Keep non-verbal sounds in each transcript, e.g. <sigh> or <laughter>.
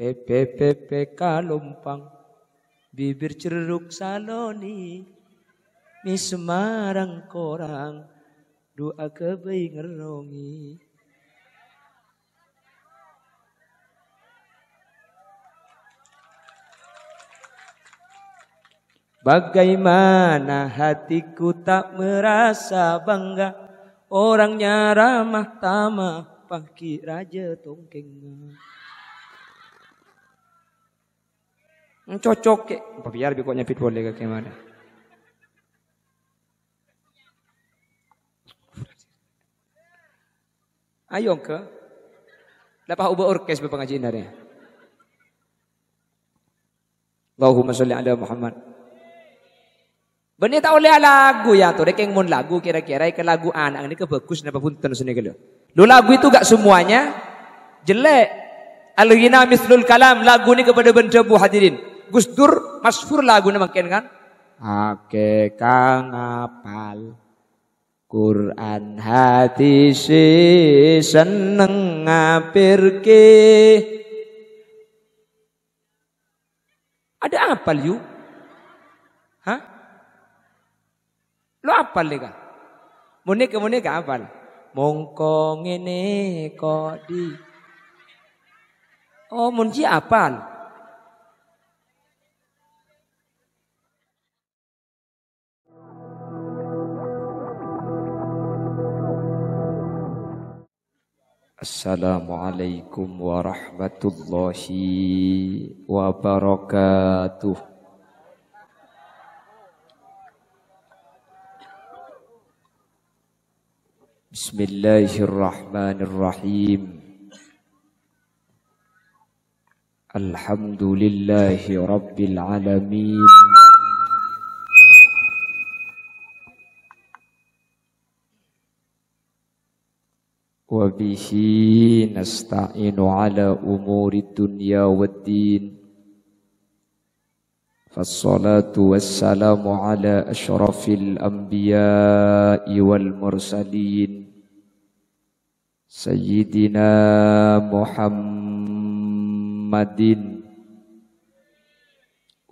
PPPK kalumpang Bibir ceruk saloni Mi Semarang korang doa kebay ngerongi Bagaimana hatiku tak merasa bangga Orangnya ramah tamah pagi raja tongkengnya Cocok ke. Biar bikoknya pitbull lagi kemana. Ayo ke. Dapat ubah orkes berpengajian dari. Allahumma salli ala Muhammad. Benih tak oleh lagu ya tu. Dek mun lagu kira-kira ke lagu anak ni ke bagus napa punten sini gelo. Lu lagu itu gak semuanya jelek. Al-ghina mislul kalam lagu ni kepada benda bu hadirin. Gus Dur masyhur lagu makin kan. Ake kang apal Quran hati si seneng ngapirke. Ada apal liu? Hah? Lo apal lega? Munik munik apal? Mongko ngene kodi. Oh munci apal? Assalamualaikum warahmatullahi wabarakatuh. Bismillahirrahmanirrahim. Alhamdulillahi rabbil alamin. وبه نستعين على أمور الدنيا والدين فالصلاة والسلام على أشرف الأنبياء والمرسلين سيدنا محمد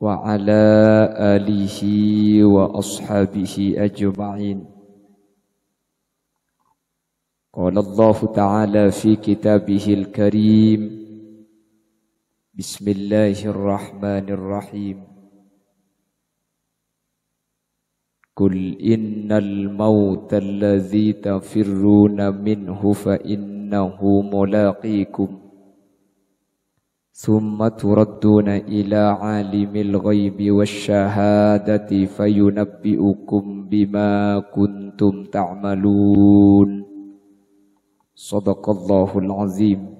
وعلى آله وأصحابه أجمعين قال الله تعالى في كتابه الكريم بسم الله الرحمن الرحيم قل إن الموت الذي تفرون منه فإنه ملاقيكم ثم تردون إلى عالم الغيب والشهادة فينبئكم بما كنتم تعملون Sadaqallahul azim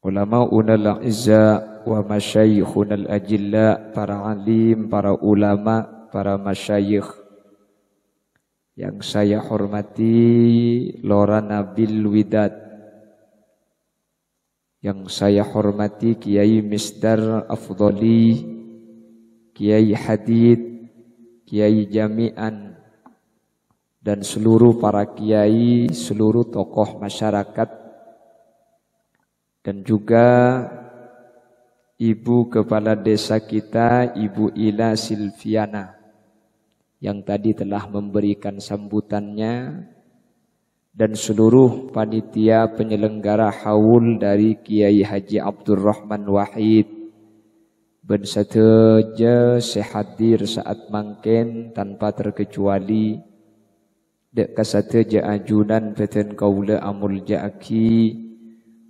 Ulama'una al-izza wa masyayikhuna al-ajilla Para alim, para ulama, para masyayikh Yang saya hormati Lora Nabil Widad Yang saya hormati Kiai Mister Afdoli Kiai Hadid Kiai Jami'an dan seluruh para kiai, seluruh tokoh masyarakat dan juga ibu kepala desa kita, Ibu Ila Silviana yang tadi telah memberikan sambutannya dan seluruh panitia penyelenggara haul dari Kiai Haji Abdurrahman Wahid ben sehadir saat mangken tanpa terkecuali Dek kasata je ajunan peten kaula amul jaaki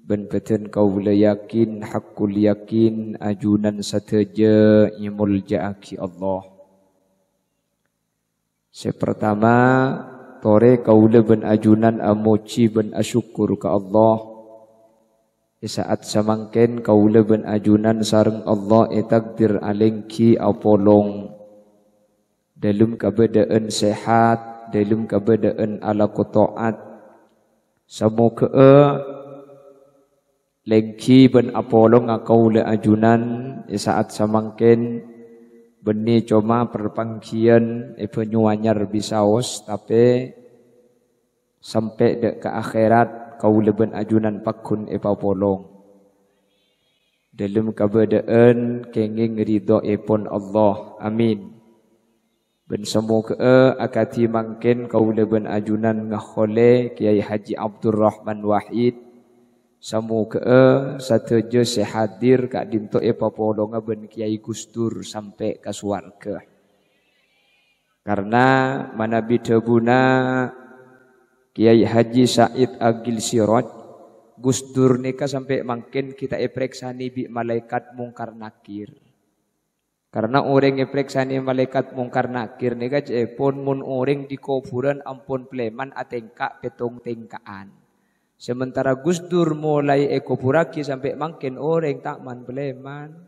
ben peten kaula yakin hakul yakin ajunan sata je imul jaaki Allah. Sepertama tore kaula ben ajunan amoci ben asyukur ke Allah. Di saat samangken kaula ben ajunan sareng Allah etakdir alengki apolong dalam kabedaan sehat dalam kebedaan ala kutu'at Semoga Lengki ben apolong akau le ajunan e saat samangken benih cuma perpangkian e penyuanyar bisaos tapi sampai dek ke akhirat kau le ben ajunan pakun e apolong dalam kebedaan kenging ridho e pon Allah amin Ben semoga eh, akati mungkin kau leben ajunan ngahole Kiai Haji Abdul Rahman Wahid. Semoga eh, satu je sehadir kak dinto e popolonga ben Kiai Gustur sampai ke suarga. Karena mana bidabuna Kiai Haji Said Agil Sirot Gustur nikah sampai mungkin kita epreksani bi malaikat mungkar nakir. Karena orang yang periksa ni malaikat mungkar nakir ni kan pun mun orang di kuburan ampun peleman atengka petong tengkaan. Sementara Gus Dur mulai ekopuraki sampai mungkin orang tak man peleman.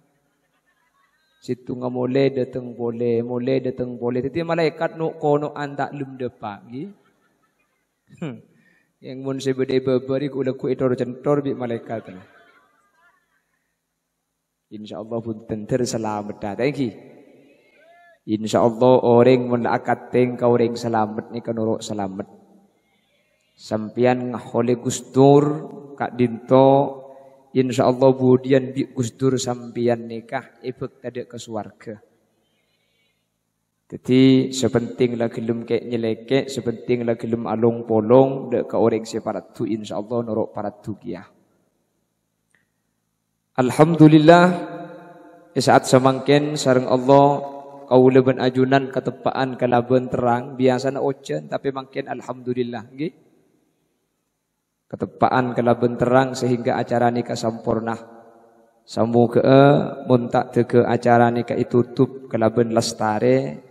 Situ nga mulai datang boleh, mulai datang boleh. Tetapi malaikat nuk kono antak lum depak. Gi? Hmm. Yang mun sebeda beberi kula kuitor centor bi malaikat. Nah. insyaallah punten ter selamat ki. insyaallah orang mun akad teng orang selamat ni kanuro selamat sampian ngahole Gustur kak dinto insyaallah budian bi Gustur sampian nikah ibek tadi ke swarga jadi sepenting lagi gelem kek nyeleke, sepenting lagi gelem alung polong dek kau orang separat tu insyaallah norok parat tu kia. Alhamdulillah di saat semangkin sareng Allah kau leben ajunan ketepaan kalaben terang biasana ocen tapi makin alhamdulillah nggih ketepaan kalaben terang sehingga acara nikah sempurna semoga mun tak tege acara nikah itu tutup kalaben lestare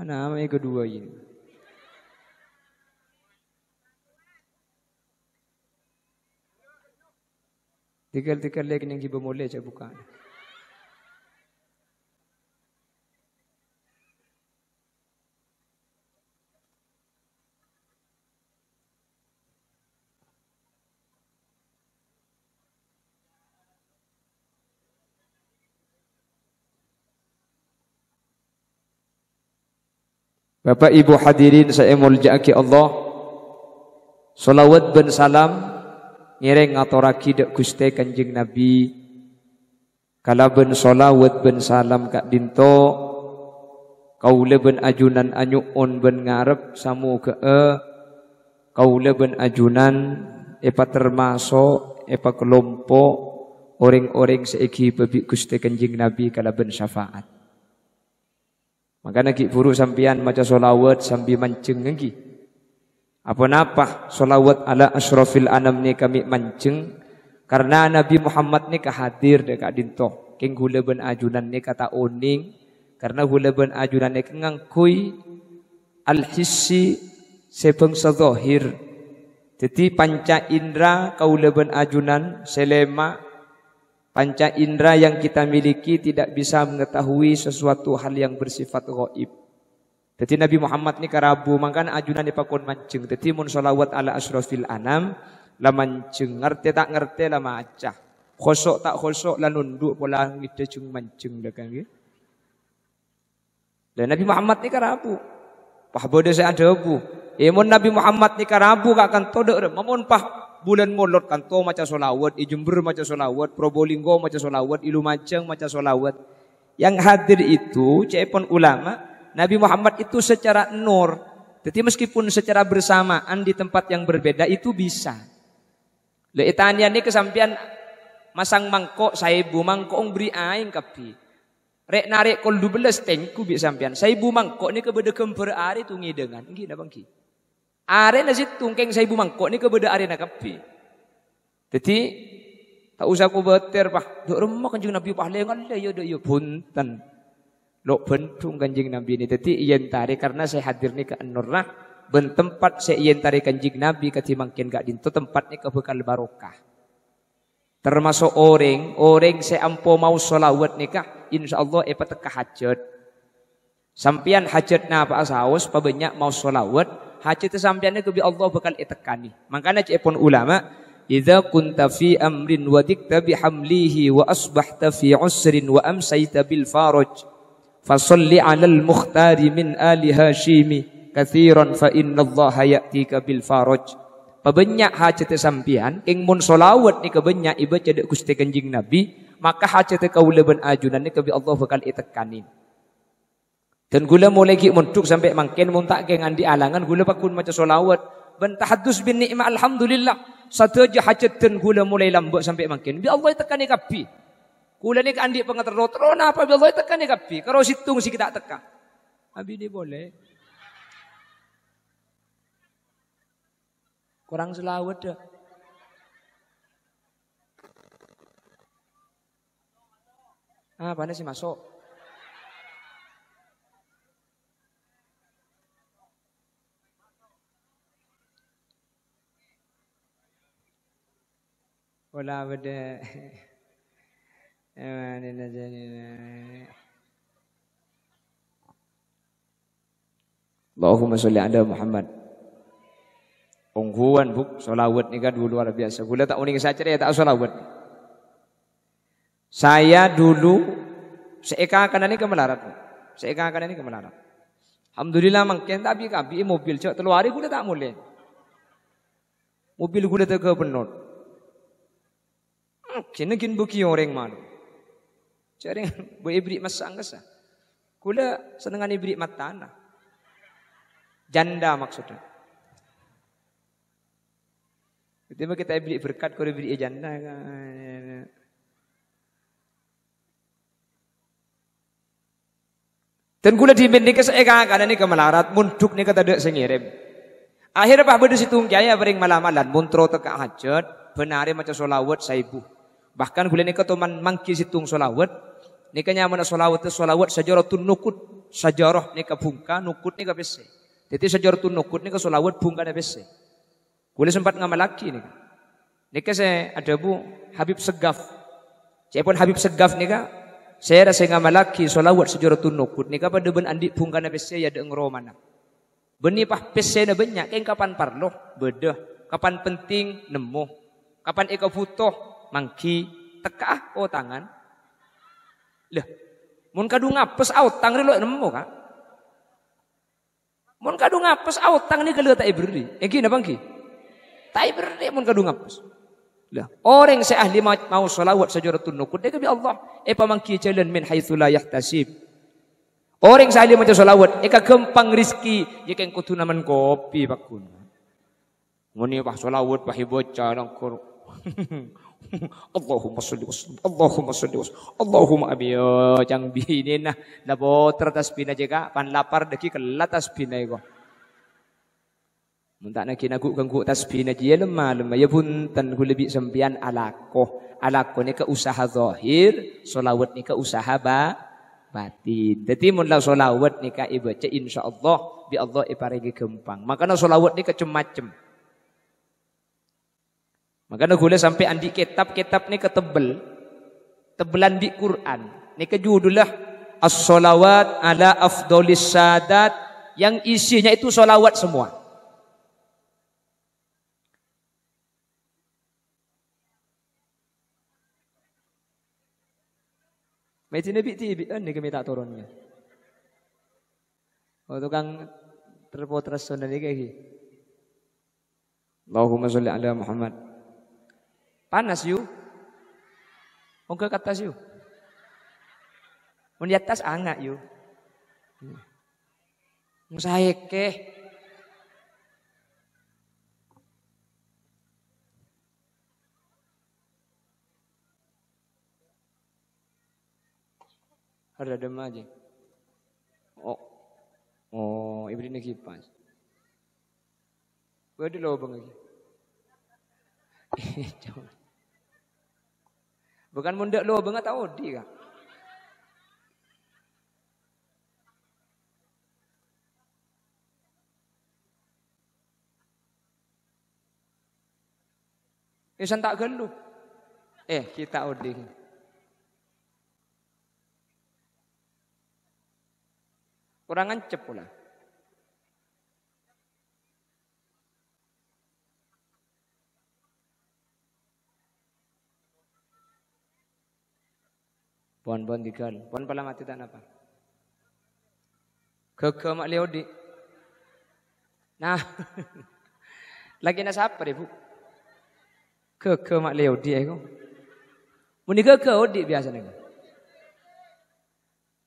mana yang kedua ini Tikal-tikal lagi nanti bermula saya buka. Bapak ibu hadirin saya mulja'aki Allah Salawat dan salam ngiring aturaki dek guste kanjeng nabi Kalau ben solawat ben salam kak dinto kaula ben ajunan on ben ngarep samu ke e kaula ben ajunan epa termaso epa kelompok orang-orang seiki babi guste kanjeng nabi kalau ben syafaat Maka nak ikut sambian macam solawat sambil mancing enggih. Apa napa solawat ala ashrafil anam ni kami mancing karena Nabi Muhammad ni kehadir dekat dinto. King hula ben ajunan ni kata oning karena gula ben ajunan ni ngangkui al hissi sebangsa zahir. Jadi panca indra kau leben ajunan selema panca indra yang kita miliki tidak bisa mengetahui sesuatu hal yang bersifat roib. Jadi Nabi Muhammad ni karabu mangkan ajunan di pakun mancing. Jadi mun salawat ala asrofil anam la mancing. Ngerti tak ngerti la macah. Khosok tak khosok la nunduk pola ngide cung mancing dekan gitu. Ya. Dan Nabi Muhammad ni karabu. Pah bodoh saya ada bu. Imun eh, Nabi Muhammad ni karabu gak akan todok. rem. Mamun pah bulan mulut kan to maca solawat, ijumbur eh, macam maca solawat, Probolinggo maca solawat, Ilumajang maca solawat. Yang hadir itu cepon ulama Nabi Muhammad itu secara nur. Jadi meskipun secara bersamaan di tempat yang berbeda itu bisa. Lek itanian ni kesampian masang mangkok saya bu mangkok ong beri aing kapi. Rek narik kol dua belas tengku bi sampian. Saya bu mangkok ini kebeda kemper ari tu ngidengan. Ngi na bangki. Are na sit tungkeng saya bu mangkok ini kebeda are na kapi. Jadi tak usah ku beter pah. Dok remah kanjeng Nabi pah lengan le yo dok yo punten. Lo bentung kanjeng Nabi ini tadi iyan tarik karena saya hadir ni ke nurah bentempat ben tempat saya iyan tari kanjing Nabi ketimangkin gak dinto tempatnya ke bekal barokah. Termasuk orang, orang saya ampo mau solawat nikah, insyaallah epa eh, teka hajat. Sampian hajat na apa asaus, pabanyak mau solawat, hajat sampiannya kebi Allah bekal etekani. Eh, Makanya cepon ulama, Idza kunta fi amrin wa dikta hamlihi wa asbahta fi usrin wa amsayta bil faraj Fasalli 'alal mukhtari min ali Hashimi katsiran fa innallaha ya'tika bil faraj. Pebenyak hajat sampian ing mun solawat ni kebenyak iba cedek Gusti Kanjeng Nabi, maka hajat kau ben ajunan ni kebi Allah bakal itekanin. Dan gula mulai ki munduk sampai mangkin muntak ke ngandi alangan gula pakun macam solawat ben tahaddus bin nikmat alhamdulillah. Satu aja hajat dan gula mulai lambak sampai mangkin. Bi Allah itekani kapi. Kula ni andi pengaterno terona apa Allah tekan ni kapi. Kalau situng si kita teka. Abi ni boleh. Kurang selawat dah. Ah, panas sih masuk. Wala beda. <laughs> Allahumma sholli ala Muhammad. Ungguan buk solawat ini kan dulu luar biasa. Gula tak uning saja ya tak solawat. Saya dulu seka kanan ini kemelarat. Seka kanan ini kemelarat. Alhamdulillah mungkin tapi kami mobil cok telu gula tak mulai. Mobil gula tak kebenot. Hmm, kena kin buki orang malu. Jaring <laughs> bu ibri mas anggasa, Kula senengan ibri matana. Janda maksudnya. Tiba kita ibri berkat kau ibri ya janda kan. Dan kula dimindik saya kakak ini ke malarat, munduk ni kata dek sengirim. Akhirnya pak bedu situng jaya bering malam, muntro teka hajat, benari macam solawat saibu. Bahkan gula ni ketuman mangki situng solawat, Nikahnya mana solawat solawat sajaratun nukut sajarah nikah bunga nukut nikah besi. Jadi sajaratun nukut nikah solawat bunga nika besi. Kulis sempat ngamalaki nih. Nikah saya ada bu Habib Segaf. Saya pun Habib Segaf nika. Saya rasa ngamalaki solawat sajaratun nukut nikah pada ben andik bungka nika bese ya ada ngeromana. Beni pah besi na banyak Kau kapan parlo bedah. Kapan penting nemu. Kapan ika butuh mangki Tekaah oh tangan lah, mun kadung ngapes out tangri lo nemu kak. Mun kadung ngapes out tangri kalau tak iberi. Egi eh, napa ki? Tak iberi mun kadung ngapes. Lah, orang yang ahli mau selawat sajuratun nukud dia kebi ya Allah, eh pamangki jalan min haitsu la yahtasib. Orang yang ahli maca selawat, eka eh, gampang rizki, jika ya, engkau tu naman kopi pakun. Muni pah selawat pah bocah nangkur. <laughs> Allahumma salli Allahu sallim. Allahumma salli wa Allahumma abiyo jang binina na boter tasbina jeka pan lapar deki kelat tasbina iko. Muntak na kinagu kanggu tasbina jia lemah lemah ya bunten ku lebih sempian alakoh. Alakoh ni ke usaha zahir, solawat ni ke usaha ba batin. Jadi munlah solawat ni ka ibaca insyaallah bi Allah iparigi gempang. Makanya solawat ni cemacem. macam Makanya gula sampai andi kitab-kitab ni ketebel. Tebelan di Quran. Ni kejudulah. as solawat ala afdolis sadat. Yang isinya itu solawat semua. Macam ah, ni bikti ibi. Ini kami tak turunnya. Oh, tukang terpotres sunnah ni kaki. Allahumma salli ala Muhammad. Panas yuk, Ongke atas yuk, Mun di atas angak yuk, iya. Mun Ada dem aja. Oh. Oh, ibu ini kipas. Gue di bang lagi. <laughs> Bukan mundak lo banget tahu dia. Isan tak geluh. Eh, kita uding. Kurang ancep pula. Pon-pon digal. Pon pala matitan apa? ke mak liodi. Nah. <laughs> Lagi nak sabar ibu. Bu? Gaga mak liodi aku. Muni gaga odi biasanya.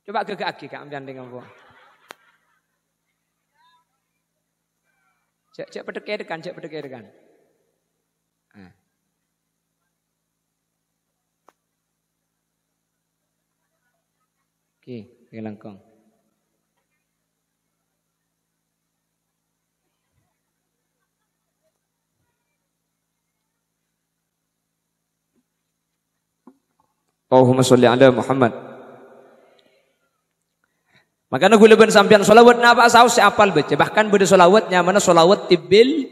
Coba gaga aki kak ambian dengan buah. Cek cek pedekai dekan, cek pedekai dekan. Okey, pakai langkong. Allahumma sholli ala Muhammad. Makanya gula ben sampean solawat napa saus apal baca. Bahkan bude solawatnya mana solawat tibil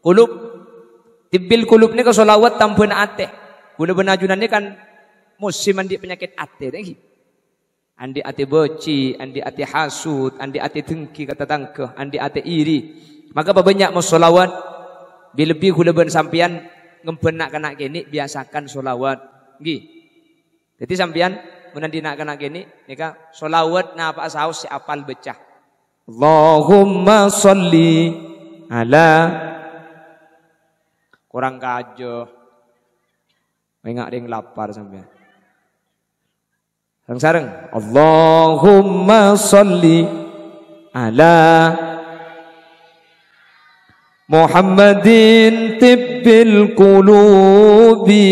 kulub. Tibil kulub ni ke solawat tampun ate. Gula ben ajunan ni kan musim mandi penyakit ate. Andi ati beci, andi ati hasud, andi ati dengki kata tangke, andi ati iri. Maka banyak mau solawat. Bila lebih gula ben sampian ngempen nak kena kini biasakan solawat. Gi. Jadi sampian menanti nak kena kini, nika solawat na apa sahus si apal becah. Allahumma salli ala kurang kajo. Mengak ring lapar sampian. Sareng-sareng. Allahumma salli ala Muhammadin tibbil qulubi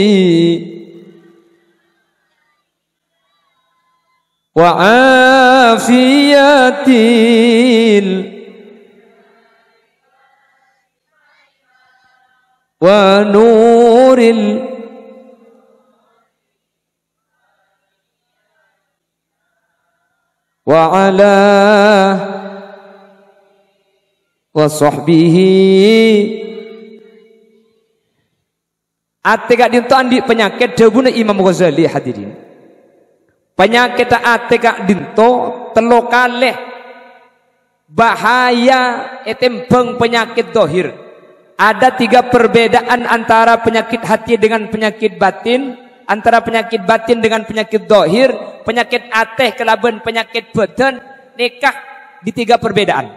wa afiyatil wa nuril وعلى وصحبه Ate kak dintoan di penyakit daguna Imam Ghazali hadirin. Penyakit ate kak dinto telo kaleh bahaya etembeng penyakit dohir. Ada tiga perbedaan antara penyakit hati dengan penyakit batin, antara penyakit batin dengan penyakit dohir penyakit ateh kelaben penyakit badan nikah di tiga perbedaan.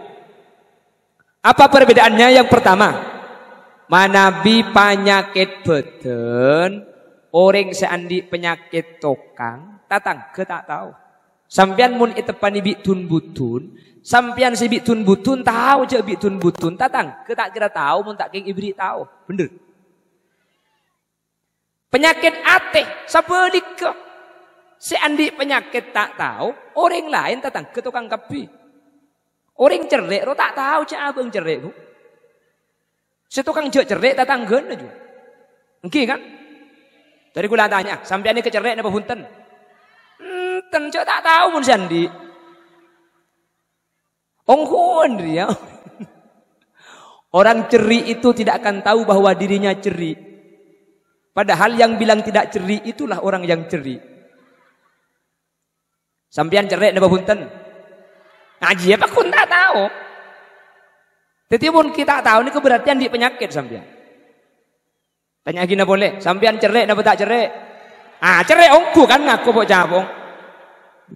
Apa perbedaannya? Yang pertama, manabi penyakit badan, orang seandi penyakit tokang, tatang ke tak tahu. Sampian mun itepani bitun butun, sampian si tun butun tahu je bitun butun, tatang ke tak kira tahu mun tak king ibri tahu. Bener. Penyakit ateh sabelik Si andi penyakit tak tahu, orang lain datang ke tukang kopi. Orang cerdik ro tak tahu cak abang cerdik ku. Si tukang jok cerdik datang gene juga, mungkin kan? Dari kula tanya, ini ke cerdik napa punten? Enten cak tak tahu mun sandi. Ongkon dia. Ya. <laughs> Orang ceri itu tidak akan tahu bahwa dirinya ceri. Padahal yang bilang tidak ceri itulah orang yang ceri. Sampian cerik napa punten? Ngaji apa kun tak tahu. Jadi pun kita tahu ini keberatan di penyakit sampian. Tanya gini boleh, sampian cerik napa tak cerik? Ah cerik ongku kan ngaku pok cabong.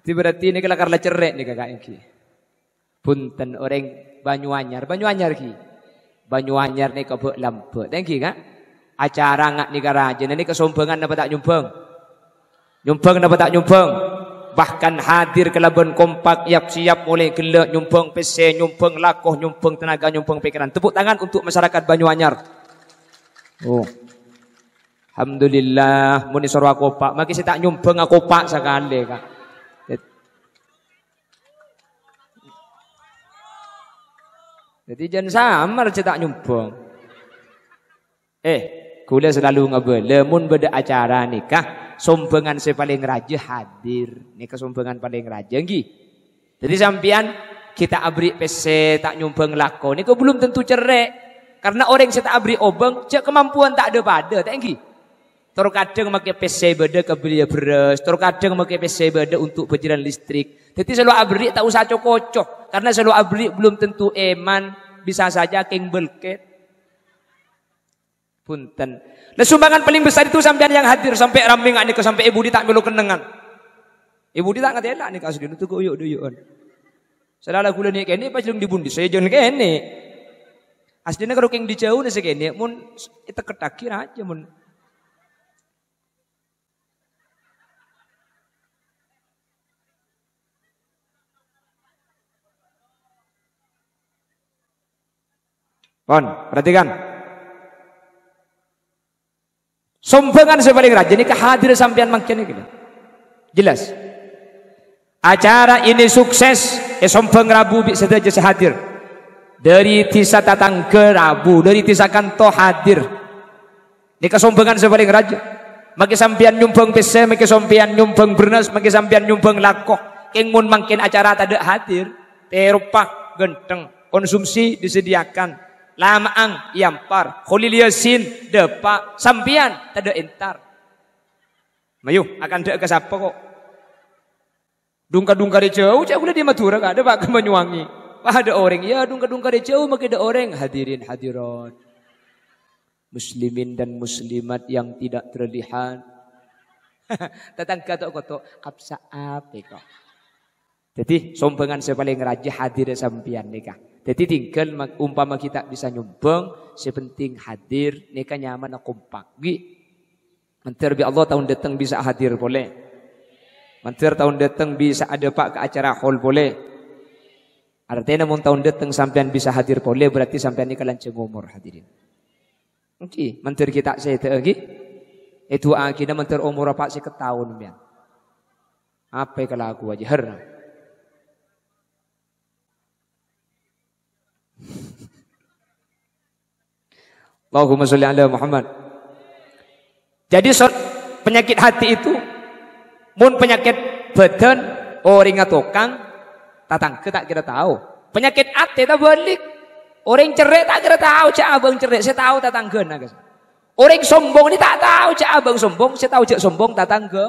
Jadi berarti ini kelakarlah lah cerik nih kakak ini. Punten orang Banyuanyar, Banyuanyar ki. Banyuanyar nih kebuk lampu. Thank you kak. Acara ngak nih karajan ini kesombongan napa tak nyumbang? Nyumbang napa tak nyumbang? bahkan hadir ke laban kompak yap siap mulai gelak nyumpeng pc nyumpeng lakoh nyumpeng tenaga nyumpeng pikiran tepuk tangan untuk masyarakat Banyuanyar oh Alhamdulillah muni sorwa kopak maki saya tak nyumpeng aku pak sekali kak jadi jangan samar tak nyumpeng eh kula selalu ngabel lemun beda acara nikah sombongan si paling raja hadir. Ini kesombongan paling raja nggih. Jadi sampean kita abri PC tak nyumbang lako. Ini belum tentu cerek. Karena orang yang tak abri obeng, cek kemampuan tak ada pada, tak nggih. Terkadang pakai PC beda ke beli ya beras, terkadang pakai PC beda untuk berjalan listrik. Jadi selalu abri tak usah cocok, karena selalu abri belum tentu eman, bisa saja king belket. Punten. Nah sumbangan paling besar itu sampean yang hadir sampai rambing ke sampai ibu di tak melu kenangan. Ibu di tak ngati elak niku asdene tuku uyuk duyukan. Selala gula nek kene pas lung dibundi saya jon kene. Asdene karo keng dijauh nih sekene mun teketaki aja mun Pon, perhatikan. Sumpengan sepaling raja ini kehadiran sampean makin ini. Jelas. Acara ini sukses, eh ya, sompeng Rabu saja sehadir. Dari tisa datang ke Rabu, dari tisa kanto hadir. Ini kesompengan sepaling raja. Maka sampean nyumpeng pese, maka sampean nyumpeng bernas, maka sampean nyumpeng lakoh. Kengun makin acara tak ada hadir. Terupah genteng. Konsumsi disediakan lama lamaang yampar khulil yasin depa sampian tada entar mayu akan dek ke siapa kok dungka-dungka de jauh cak dia di Madura gak ada Pak ke ada orang ya dungka-dungka de jauh makai ada orang hadirin hadirat muslimin dan muslimat yang tidak terlihat <laughs> tetang tok kotok kapsa ape kok jadi sombongan saya raja rajin hadir sampian nikah jadi tinggal umpama kita bisa nyumbang, sepenting hadir, neka nyaman aku pagi. Mentir bi Allah tahun datang bisa hadir boleh. Mentir tahun datang bisa ada pak ke acara hall boleh. Artinya namun tahun datang sampean bisa hadir boleh berarti sampean ini kalian umur hadirin. Oke, mentir kita saya lagi. Itu akhirnya mentir umur apa sih ketahuan. biar. Apa kalau aku aja hernah. Allahumma sholli ala Muhammad. Jadi penyakit hati itu mun penyakit badan orang tukang tatang kita kira tahu. Penyakit hati tak balik. Orang cerai tak kira tahu cak abang cerai, saya tahu tatang nah guys. Orang sombong ini tak tahu cak abang sombong, saya tahu cak sombong tatang tatangga.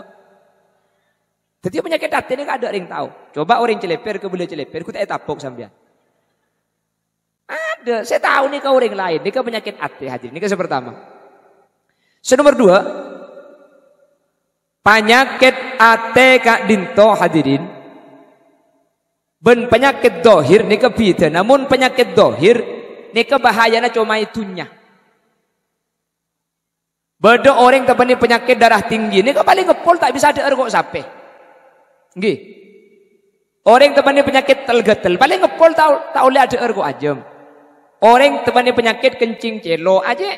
Jadi penyakit hati ini kada ada orang tahu. Coba orang celepir ke boleh celepir, kita tak tapok sampean. Ada, saya tahu nih kau orang lain. kau penyakit hati hadirin. yang pertama. So nomor dua, penyakit ate kak dinto hadirin. Ben penyakit dohir nika beda. Namun penyakit dohir nika bahayanya cuma itunya. Beda orang tepani penyakit darah tinggi. kau paling ngepol tak bisa ada ergo sampai. Nggih. Orang tepani penyakit telgetel paling ngepol tak tak oleh ada ergo ajem. Orang temannya penyakit kencing celo aja.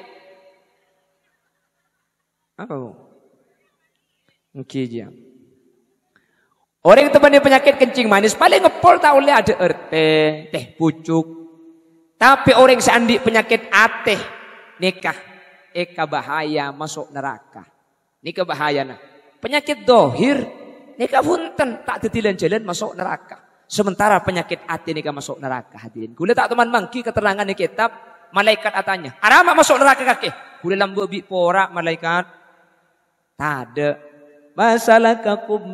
Oh. Oke aja. Orang temannya penyakit kencing manis paling ngepol tak oleh ada RT, teh pucuk. Tapi orang seandik penyakit ateh nikah, eka bahaya masuk neraka. Nikah bahaya nah. Penyakit dohir, nikah punten tak detilan jalan masuk neraka. Sementara penyakit hati ini masuk neraka hadirin. Kula tak teman mangki keterangan di kitab malaikat atanya. Arama masuk neraka kakek. Kula lambu bi pora malaikat. Tada. Masalah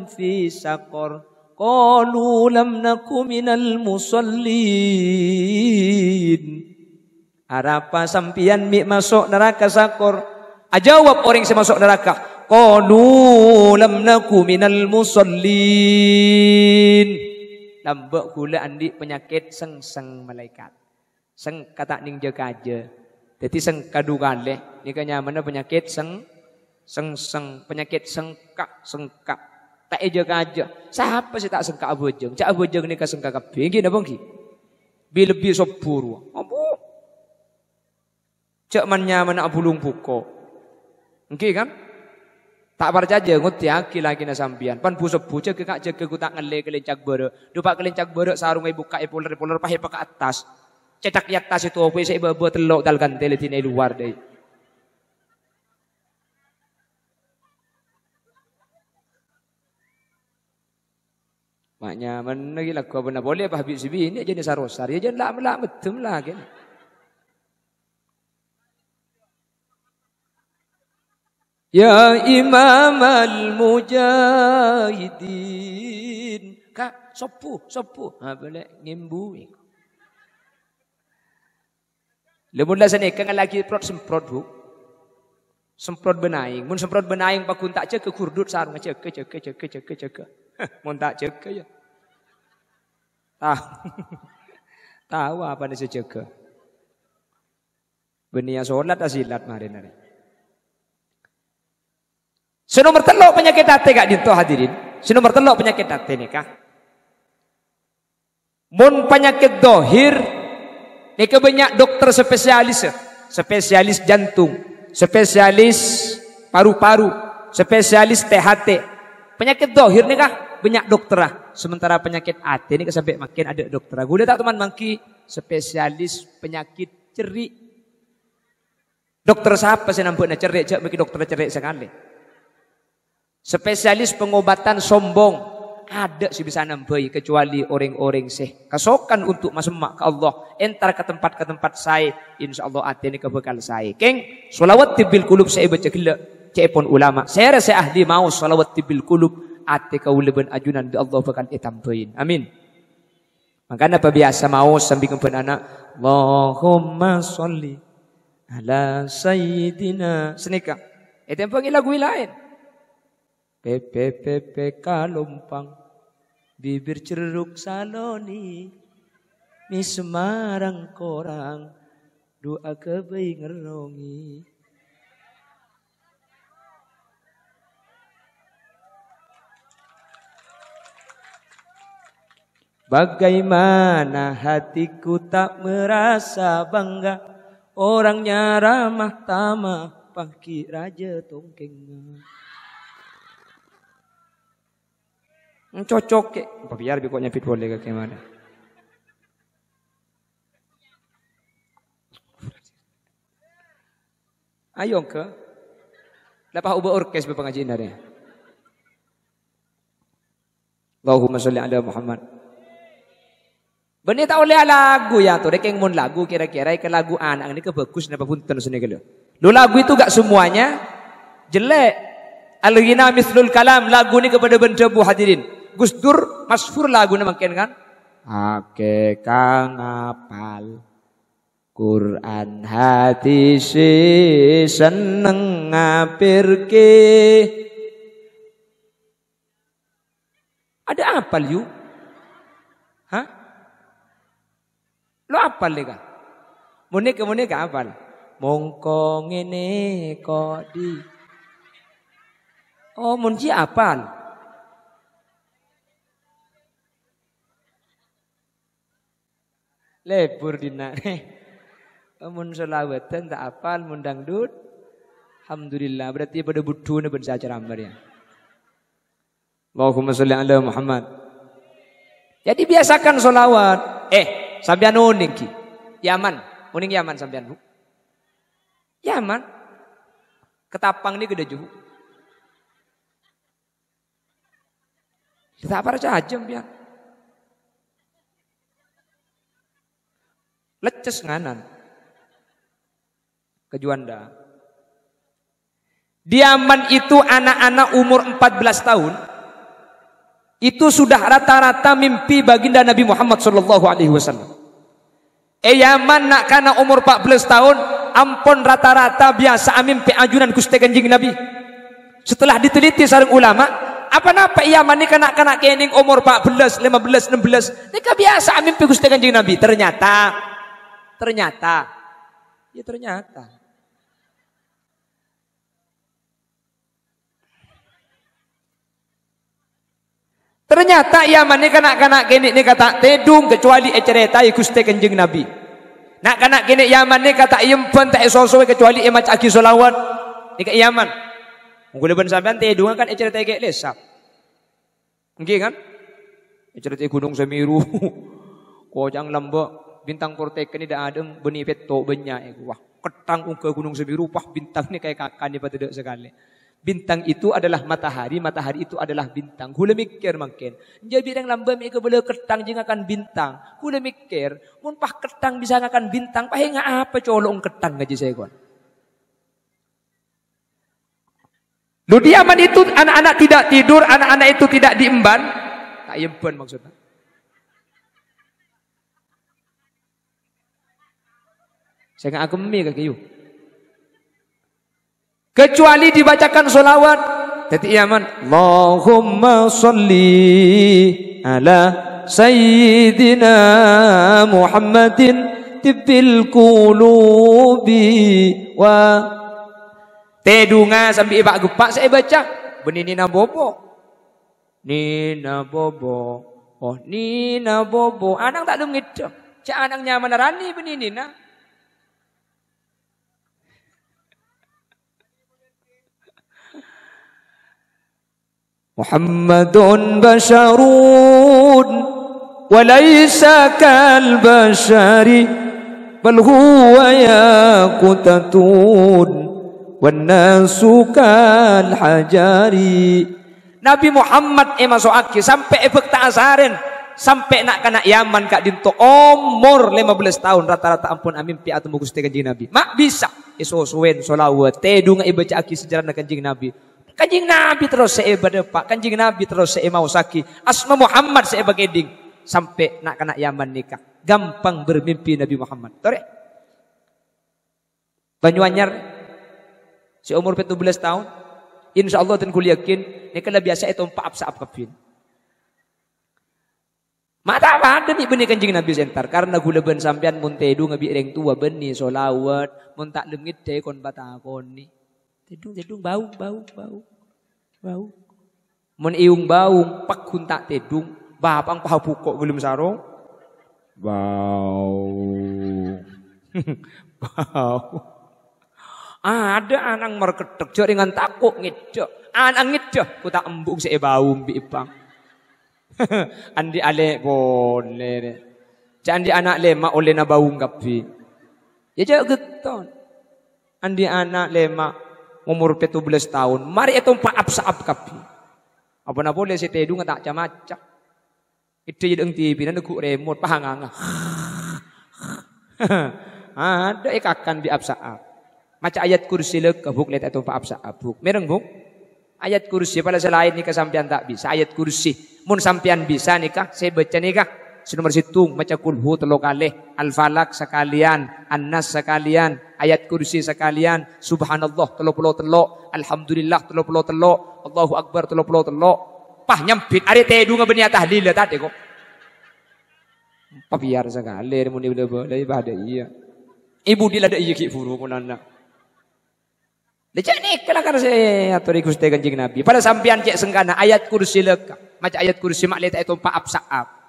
fi sakor. Qalu lam naku minal musallin. Arapa sampian mi masuk neraka sakor. Ajawab orang yang masuk neraka. Qalu lam naku minal musallin tambah gula andi penyakit seng-seng malaikat. Seng kata ning jaga aja. Jadi seng kadu kale. Ini kenyamanan penyakit seng seng-seng. Penyakit sengkak sengkak. Tak eja aja. Siapa sih tak sengkak abojeng? Cak abojeng ni kesengkak kabeh. Gini abang ki. Bi lebih sobur. Apa? Cak man nyaman nak bulung puko. Nggih kan? Tak percaya ngut tiaki lagi na sambian. Pan busuk buce kekak jaga ku tak ngele kelincak boro. Dupa kelincak boro sarung ibu kai puler puler pahe pak atas. Cetak ya atas itu opo saya buat telok dal gantele tine luar deh. Maknya mana lagi lagu apa boleh apa habis ini aja ni sarosar. Ya jangan lah melak metem lah kan. Ya Imam al-Mujahidin. Kak, sopu, sopu. Ha, boleh ngimbu. Lemun lah sana, kangen lagi prot semprot bu. Semprot benaing. Mun semprot benaing pakun tak cek ke kurdut sarung. Cek, cek, cek, cek, cek, ke. Mun tak cek ya. Tahu. <laughs> Tahu apa nasi cek. Benia solat asilat mari nari. Senomor telok penyakit hati kak toh hadirin. Senomor telok penyakit hati nikah. Mun penyakit dohir, nikah banyak dokter spesialis, eh? spesialis jantung, spesialis paru-paru, spesialis THT. Penyakit dohir nikah banyak dokter ah. Sementara penyakit hati nikah sampai makin ada dokter. Ah. Gue tak teman mangki spesialis penyakit cerik. Dokter siapa sih nampaknya cerik, cek mungkin dokter cerik sekali. Spesialis pengobatan sombong. Ada sih bisa nambah ya, kecuali orang-orang sih. Kasokan untuk mas emak ke Allah. Entar ke tempat ke tempat saya. Insya Allah hati ini kebekal saya. Keng, solawat tibil kulub saya baca gila. Cepon ulama. Saya rasa ahli mau solawat tibil kulub. Hati kau leben ajunan di Allah bakal itambahin. Amin. Maka apa biasa mau sambil kempen anak. Allahumma sholli ala sayyidina. Senikah. Eh, Itu yang panggil lagu lain. PPPP Kalumpang Bibir ceruk saloni Mi Semarang korang Doa kebay ngerongi Bagaimana hatiku tak merasa bangga Orangnya ramah tamah Pangki raja tongkengnya Cocok ke. Papi yarbi ko nyapit wole ke kemana. Ayong ke. Dapat ubah orkes be pengajian dari. Allahumma sholli ala Muhammad. Benih tak oleh lagu ya tu. Dek mun lagu kira-kira ke lagu anak ni ke bagus napa punten sini kalau. Lu lagu itu gak semuanya jelek. Al-ghina mislul kalam lagu ni kepada benda buah hadirin. Gus Dur masyhur lagu makin kan. Ake kang apal Quran hati si seneng ngapirke Ada apa liu? Hah? Lo apa lega? Boneka boneka apa? Mongkong ngene kok di. Oh, munci apa? lebur dina. <laughs> Mun selawatan tak apal, mundang dud, Alhamdulillah. Berarti ya pada butuh ni ben saja rambar ya. Allahumma salli ala Muhammad. Jadi biasakan solawat. Eh, sambian uning ki. Yaman, uning Yaman sambian, bu. Yaman. Ketapang ini gede juga. Kita apa aja ajam Leces nganan. Ke Juanda. Diaman itu anak-anak umur 14 tahun. Itu sudah rata-rata mimpi baginda Nabi Muhammad Shallallahu Alaihi Wasallam. Eyaman eh, nak karena umur 14 tahun, ampon rata-rata biasa mimpi ajunan gusti kanjing Nabi. Setelah diteliti sarung ulama, apa napa yaman ini kanak-kanak kening umur 14, 15, 16, Ini biasa mimpi gusti kanjing Nabi. Ternyata Ternyata. Ya ternyata. Ternyata Yaman ini kanak-kanak gini ini kata tedung kecuali eceretai eh, eh, gusti kenjeng Nabi. Nak kanak gini Yaman ini kata yempen iya, tak eh, sesuai kecuali emat aki solawat. Ini ke Yaman. Mungkin ben sampean tedung kan cerita ke lesap. mungkin kan? cerita gunung kau <laughs> Kojang lembok bintang porteken ini dah ada beni peto benya iku wah ketang ke gunung sebiru pah bintang ni kayak kakan dia tidak sekali bintang itu adalah matahari matahari itu adalah bintang hula mikir mungkin jadi yang lamba mi ke bela ketang jangan akan bintang hula mikir pun pah ketang bisa akan bintang pah nga apa colong ketang gaji saya kon ludiaman itu anak-anak tidak tidur, anak-anak itu tidak diemban. Tak yemban maksudnya. Saya nggak agemi kayak gitu. Kecuali dibacakan solawat. Jadi iaman. Allahumma salli ala sayyidina Muhammadin tibil kulubi wa tedunga sambil ibak gepak saya baca benini bobo nina bobo oh nina bobo Anak tak dungit cak anaknya menerani rani benini محمد بشر وليس كالبشر بل هو ياقوتة والناس كالحجار Nabi Muhammad eh masuk sampai efek tak asarin sampai nak kena Yaman kak dinto umur 15 tahun rata-rata ampun amin pi atau mugus kanjeng Nabi. Mak bisa. Iso eh, suwen solawat tedung ibaca eh, aki sejarah kanjeng Nabi. Kanjing Nabi terus saya pak. Kanjing Nabi terus saya mau saki. Asma Muhammad saya ding Sampai nak kena Yaman nikah. Gampang bermimpi Nabi Muhammad. Tore. Banyuanyar. Si umur 17 tahun. Insya Allah dan kuliakin. Ini kena biasa itu empat apsa apkapin. Mata ada nih benih kanjeng Nabi sentar karena gula ben sampean mun tedu ngabi reng tua benih solawat Muntak tak lem ngide kon batakon Tedung tedung bau bau bau. Bau. Men iung baung pek tak tedung bapang pau pukok gelum sarung. Bau. <laughs> bau. Ada anak merketek jok dengan takut ngedok. Anak ngedok ku tak embung se bau bi ipang. <laughs> Andi ale boleh. Candi anak lema oleh na baung kapi. Ya jauh geton. Andi anak lema umur 17 tahun. Mari itu paap saap kapi. Apa saya le setedu tak macam Ide jeung ti pinan ku remote pahanganga. <laughs> Ada ikakan bi saap. Maca ayat kursi lek kabuk le itu paap saap buk. Mereng buk. Ayat kursi pada selain nikah sampean tak bisa. Ayat kursi mun sampean bisa nikah saya baca nikah. Senomor situng maca kulhu telokale al-falak sekalian, annas sekalian, ayat kursi sekalian. Subhanallah telo puluh telo, Alhamdulillah telo puluh telo, Allahu Akbar telo puluh telo. Pah nyempit. Ada tedu ngebenya tahlil lah tadi kok. Papiar sekali. Muni bela-bela. Ibadah iya. Ibu ada iya kik furu kunana. Lecak ni kelakar saya atau ikusti kanjeng Nabi. Pada sampian cek sengkana ayat kursi leka. Macam ayat kursi mak letak itu pak absaab.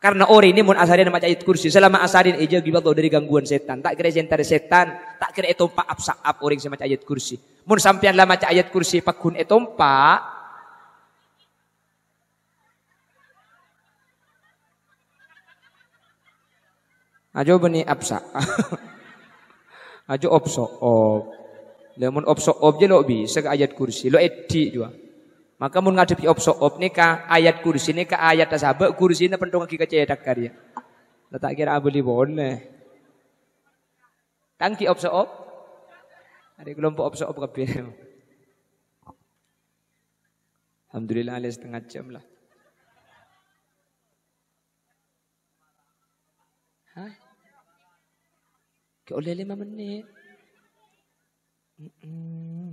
Karena ori ini mun asarin maca ayat kursi. Selama asarin eja eh, gibat dari gangguan setan. Tak kira jentar setan. Tak kira apsa ap orang semaca ayat kursi. Mun sampian lah maca ayat kursi pakun pak. Ajo bani apsa. <laughs> Ajo opso op. Lamun opso op je lo bi. ayat kursi. Lo edi juga. Maka mun ngadepi op so op nika ayat kursi nika ayat tasabak kursi nika pentung lagi kecedak karya. Tak kira abu libone. Eh. Tangki op op. Ada kelompok opso op kabeh. Alhamdulillah ada setengah jam lah. Hah? Ke oleh lima menit. Mm -mm.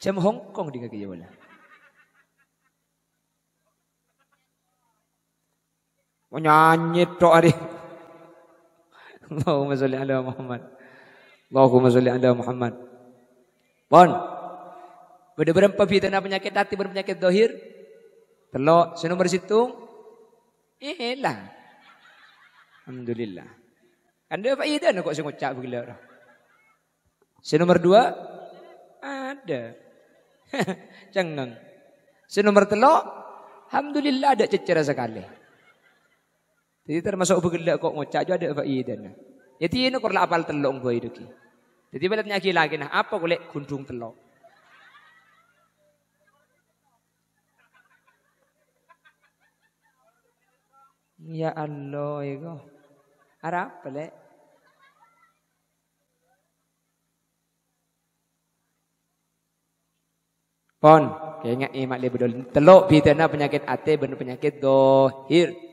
Jam Hongkong di kaki Jawa ya, lah. Mau nyanyi tok hari. Allahumma sholli ala Muhammad. Allahumma sholli ala Muhammad. Bon. Beda berapa fitnah penyakit hati berpenyakit dohir? Telok senomor situng. Eh lah. Alhamdulillah. Anda faedah nak kok saya ngucap gila. nomor dua ada. Jangan. <laughs> nomor telok Alhamdulillah ada cecera sekali. Jadi termasuk bergelak kok ngocak juga ada faedahnya. Jadi ini kurla apal telok gua hidup. Jadi balat nyaki lagi nah apa boleh gunung telok? Ya Allah, ego. Arab boleh. Pon, kayaknya imak lebih dulu. Telok, bila nak penyakit ate, benda penyakit dohir.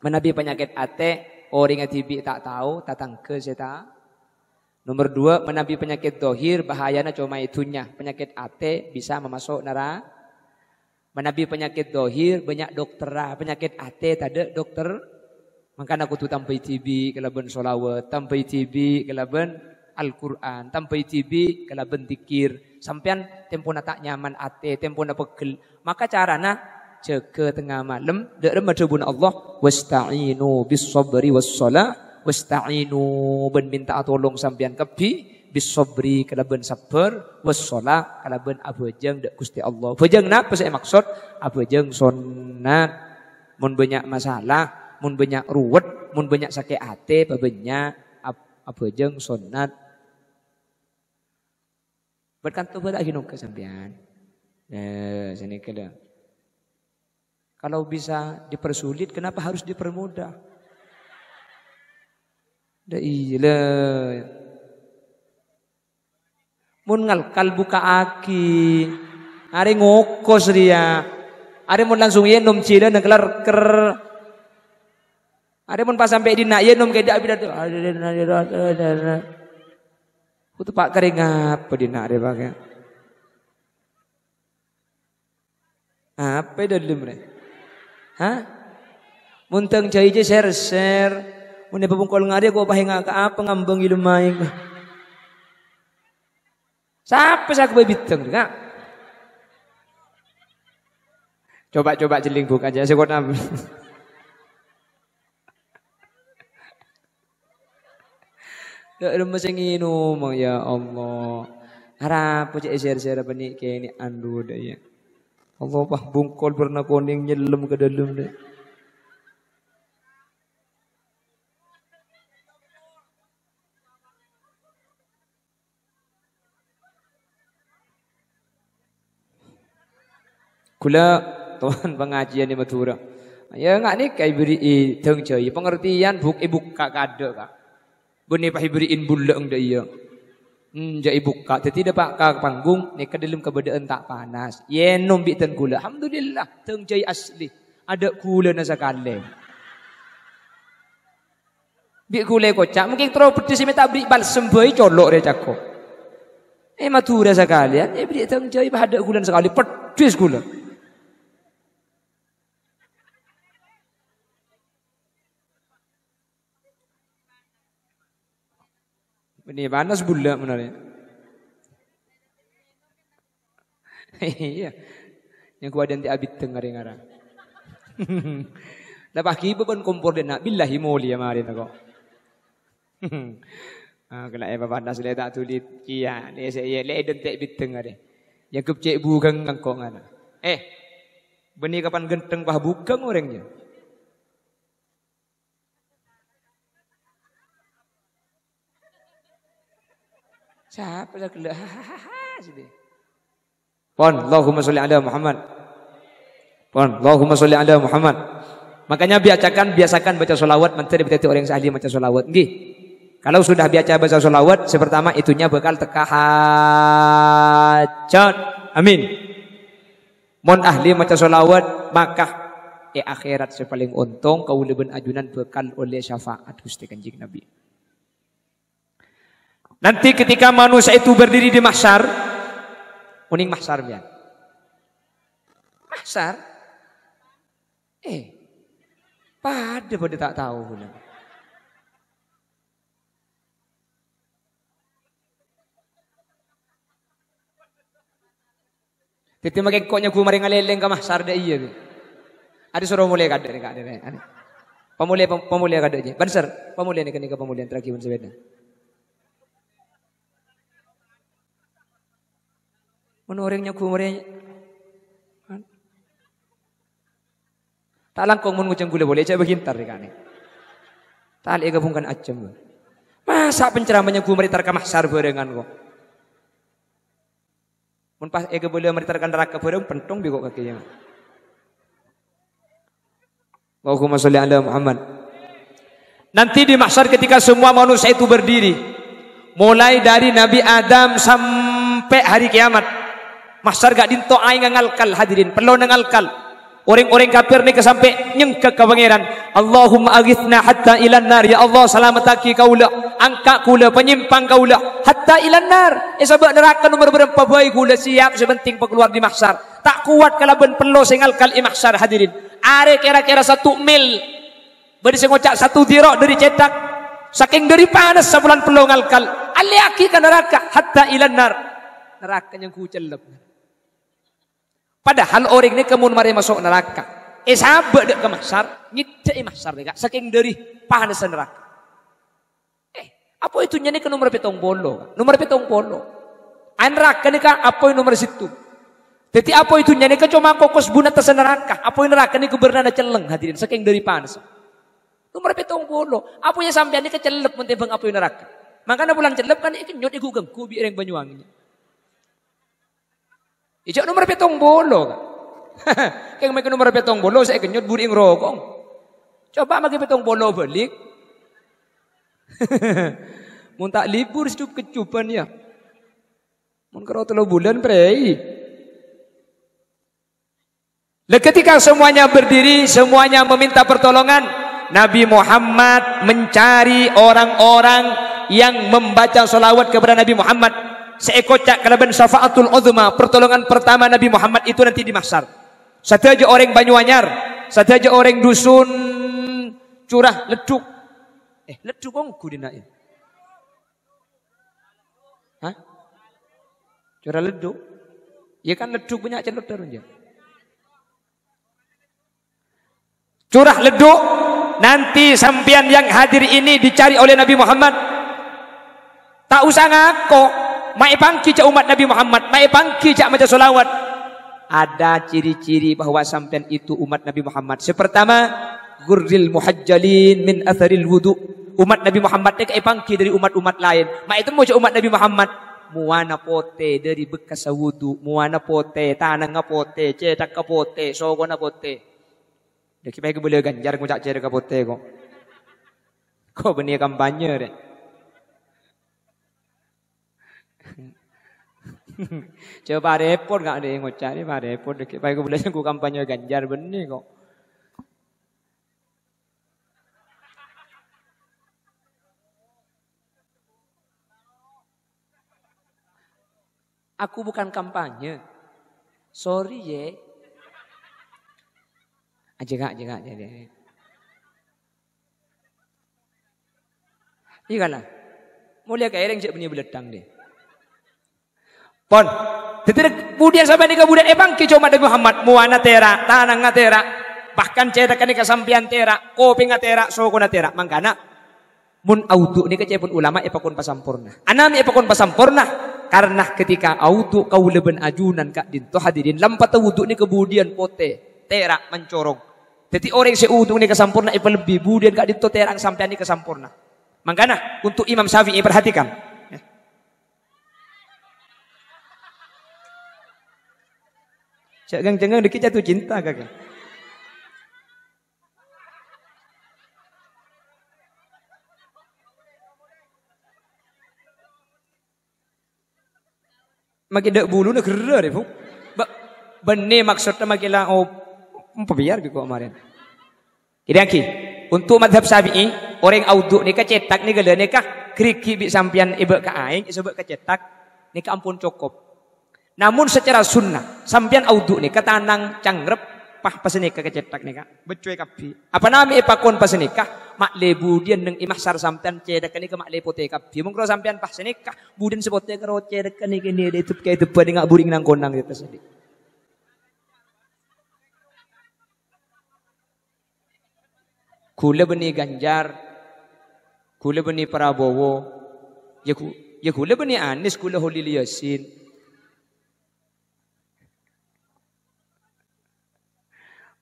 menabi penyakit ate, orang tibi tak tahu, tatang ke seta. Nomor dua, menabi penyakit dohir, bahayanya cuma itunya. Penyakit ate bisa memasuk nara. menabi penyakit dohir, banyak dokterah. Penyakit ate, tadi dokter. Maka aku tu tampai tv kelaben solawat. Tampai tv kelaben Al-Quran. Tampai tibi, kelaben dikir. Sampian tempo tak nyaman ate, tempo nak pegel. Maka carana, jaga tengah malam dak remadhubun Allah wasta'inu bis sabri was salat wasta'inu ben minta tolong sampean kebi bis sabri kalaban sabar was salat kalaban abojang dak Gusti Allah bojang napa saya maksud abojang sunat mun banyak masalah mun banyak ruwet mun banyak sakit hati babenya abojang sunat berkantor pada ginung kesampean. eh sini kena. Kalau bisa dipersulit, kenapa harus dipermudah? Daila. Mun ngalkal buka aki. Ari ngokos dia. Ari mun langsung yenom cila nang kelar ker. Ari mun pas sampai di nak yenom kedak bidat. Kutu pak kering apa di nak dia pakai. Apa dah dulu mereka? Ha? Muntang cai je ser ser. Mune papungkol ngari apa pahinga ka apa ngambang ilumay ko. Siapa saya kebabiteng kak? Coba-coba jeling buka aja saya kodam. ada rumah sengi ya Allah. Harap puji share-share apa nih kayak ini andu daya. ya. Allah pah bungkol pernah kuning nyelam ke dalam deh. Kula tuan pengajian di Madura. Ya enggak nih kayak beri teng jai pengertian buk ibu kak kado kak. Bune pah beriin buleng dah iya jadi buka. jadi dapat ke panggung, ni dalam keberadaan tak panas. Yenom biten gula. Alhamdulillah, teng jai asli. Ada gula na sakale. Bik kula kocak. Mungkin terlalu petis ini tak beri colok dia cakap. Eh matura sekalian. Eh beri teng jai ada kula sekali. Petis gula. Ini panas bulat benar ya. <laughs> Iya. Yang kuat nanti abit dengar yang ngarang. Dah pagi beban kompor dia nak billahi moli ya mari tak kok. kena eba panas dia tak tulit. Iya, ni saya le dan tak bit dengar dia. Ya, yang kepcek bukan kok ngana. Eh. Beni kapan genteng pah bukan orangnya. Siapa dah gelak? <laughs> Pon, Allahumma sholli ala Muhammad. Pon, Allahumma sholli ala Muhammad. Makanya biasakan biasakan baca solawat menteri berarti orang yang ahli baca solawat. Nggih. Kalau sudah biasa baca solawat, sepertama itunya bakal teka hajat. Amin. Mon ahli baca solawat, maka e eh, akhirat sepaling untung kau leben ajunan bekal oleh syafaat Gusti Kanjeng Nabi. Nanti ketika manusia itu berdiri di mahsyar, mending mahsyar ya. Mahsyar? Eh, pada pada tak tahu. Tetapi makai koknya ku maring aleleng ke mahsyar deh iya. Ada suruh mulai kada nih kada nih. Pemulai pemulai kada aja. Banser, pemulai nih kenika pemulai terakhir pun sebeda. Mun orang Tak langkung mun nguceng gule boleh coba begintar dikane. Tak ega gabungkan acem, Masa penceramahnya gue meritar ke mahsar barengan kok. Mun pas ega boleh meritarkan neraka bareng pentung bego kakinya. Allahumma sholli ala Muhammad. Nanti di mahsyar ketika semua manusia itu berdiri, mulai dari Nabi Adam sampai hari kiamat, Mahsyar gak dinto aing ngalkal hadirin. Perlu ngalkal. Orang-orang kafir ni kesampe nyengke ke pangeran. Allahumma aghithna hatta ilan nar. Ya Allah selamataki kaula. angka kula penyimpang kaula. Hatta ilan nar. Eh sebab neraka nomor berapa baik kula siap sebenting keluar di mahsyar. Tak kuat kalau ben perlu sengal kal mahsyar hadirin. Are kira-kira satu mil. Beri sengocak satu dirok dari cetak. Saking dari panas sebulan perlu ngalkal. Aliaki ke neraka. Hatta ilan nar. Neraka yang ku Padahal orang ini kemun mari masuk neraka. Eh sabar dek ke masar, eh, masar dek. Saking dari panas neraka. Eh, apa itu nyanyi ke nomor petong polo? Nomor petong polo. Ah, neraka neraka kan apa yang nomor situ? Jadi apa itu nyanyi ke cuma kokos bunat tasan neraka. Apa yang neraka ini bernada celeng hadirin. Saking dari panas. Nomor petong polo. Apa yang sampean nika celep mentebang apa yang neraka. Makanya pulang celep kan ikan eh, nyut ikut eh, gengku biar yang banyuwangi. Ijak nomor petong bolo. <laughs> Keng mereka nomor petong bolo, saya kenyut buring rokong. Coba makin petong bolo balik. <laughs> Muntak libur sedup kecupan ya. Mun karo telu bulan prei. Dan ketika semuanya berdiri, semuanya meminta pertolongan, Nabi Muhammad mencari orang-orang yang membaca solawat kepada Nabi Muhammad seekocak kalaban syafaatul uzma, pertolongan pertama Nabi Muhammad itu nanti di mahsyar. Satu aja orang Banyuanyar, satu aja orang dusun curah leduk. Eh, leduk kudina kudinain. Hah? Curah leduk? Ya kan leduk punya celot darunnya. Curah leduk nanti sampian yang hadir ini dicari oleh Nabi Muhammad. Tak usah ngaku maipangki cak umat Nabi Muhammad, maipangki cak maca solawat. Ada ciri-ciri bahwa sampean itu umat Nabi Muhammad. Sepertama, gurril muhajjalin min atharil wudu. Umat Nabi Muhammad ni kaipangki dari umat-umat lain. Mak itu mau umat Nabi Muhammad. Muana pote dari bekas wudu, muana pote, tanah pote, cetak pote, sogona pote. Dah kita boleh ganjar ngucap cetak pote kok. Kau benih kampanye deh. <laughs> Coba Pak Repot gak ada yang ngocak ini Pak Repot. Pak Repot bilang aku kampanye ganjar benih kok. Aku bukan kampanye. Sorry ye. Aje ah, gak, aja gak, aja Iya kan lah. Mulia kairing cik benih beledang deh. Pon. Tetapi budia sampai nikah kemudian ebang eh, ke cuma dengan Muhammad muana tera, tanang tera, bahkan cetak ni kesampian tera, kopi tera, soko tera. Mangkana mun autu ni pun ulama eh, kon pasampurna. Anami eh, kon pasampurna karena ketika autu kau leben ajunan kak din hadirin lampat wudu nikah budian pote tera mencorong. Jadi orang yang seutuh nikah sampurna ipa lebih budian kak dito terang sampai nikah sampurna Mangkana untuk Imam Syafi'i perhatikan. Jangan-jangan dikit jatuh cinta kakak. Makin dak bulu nak gerak deh, Ba Benih maksudnya makin lah oh, biar gitu kemarin. Kira-kira Untuk madhab syafi'i, orang auduk ni cetak ni gede ni kah keriki bi sampian ibu ke aing, ibu ke cetak, ni ampun cukup. Namun secara sunnah, sampean audu nih ketanang cangrep pah pas nikah kecetak nikah, becuai kapi. Apa nama kon pas nikah? Mak lebu dia neng imah sar sampean cedak nih ke mak lepo teh kapi. Mungkin sampean pas nikah, budin sebotnya kero cedak nih kini ada itu kayak itu pada nggak buring nang konang pas sedih. Kule beni Ganjar, kule beni Prabowo, ya, ya kule beni Anies, kule Holil Yasin,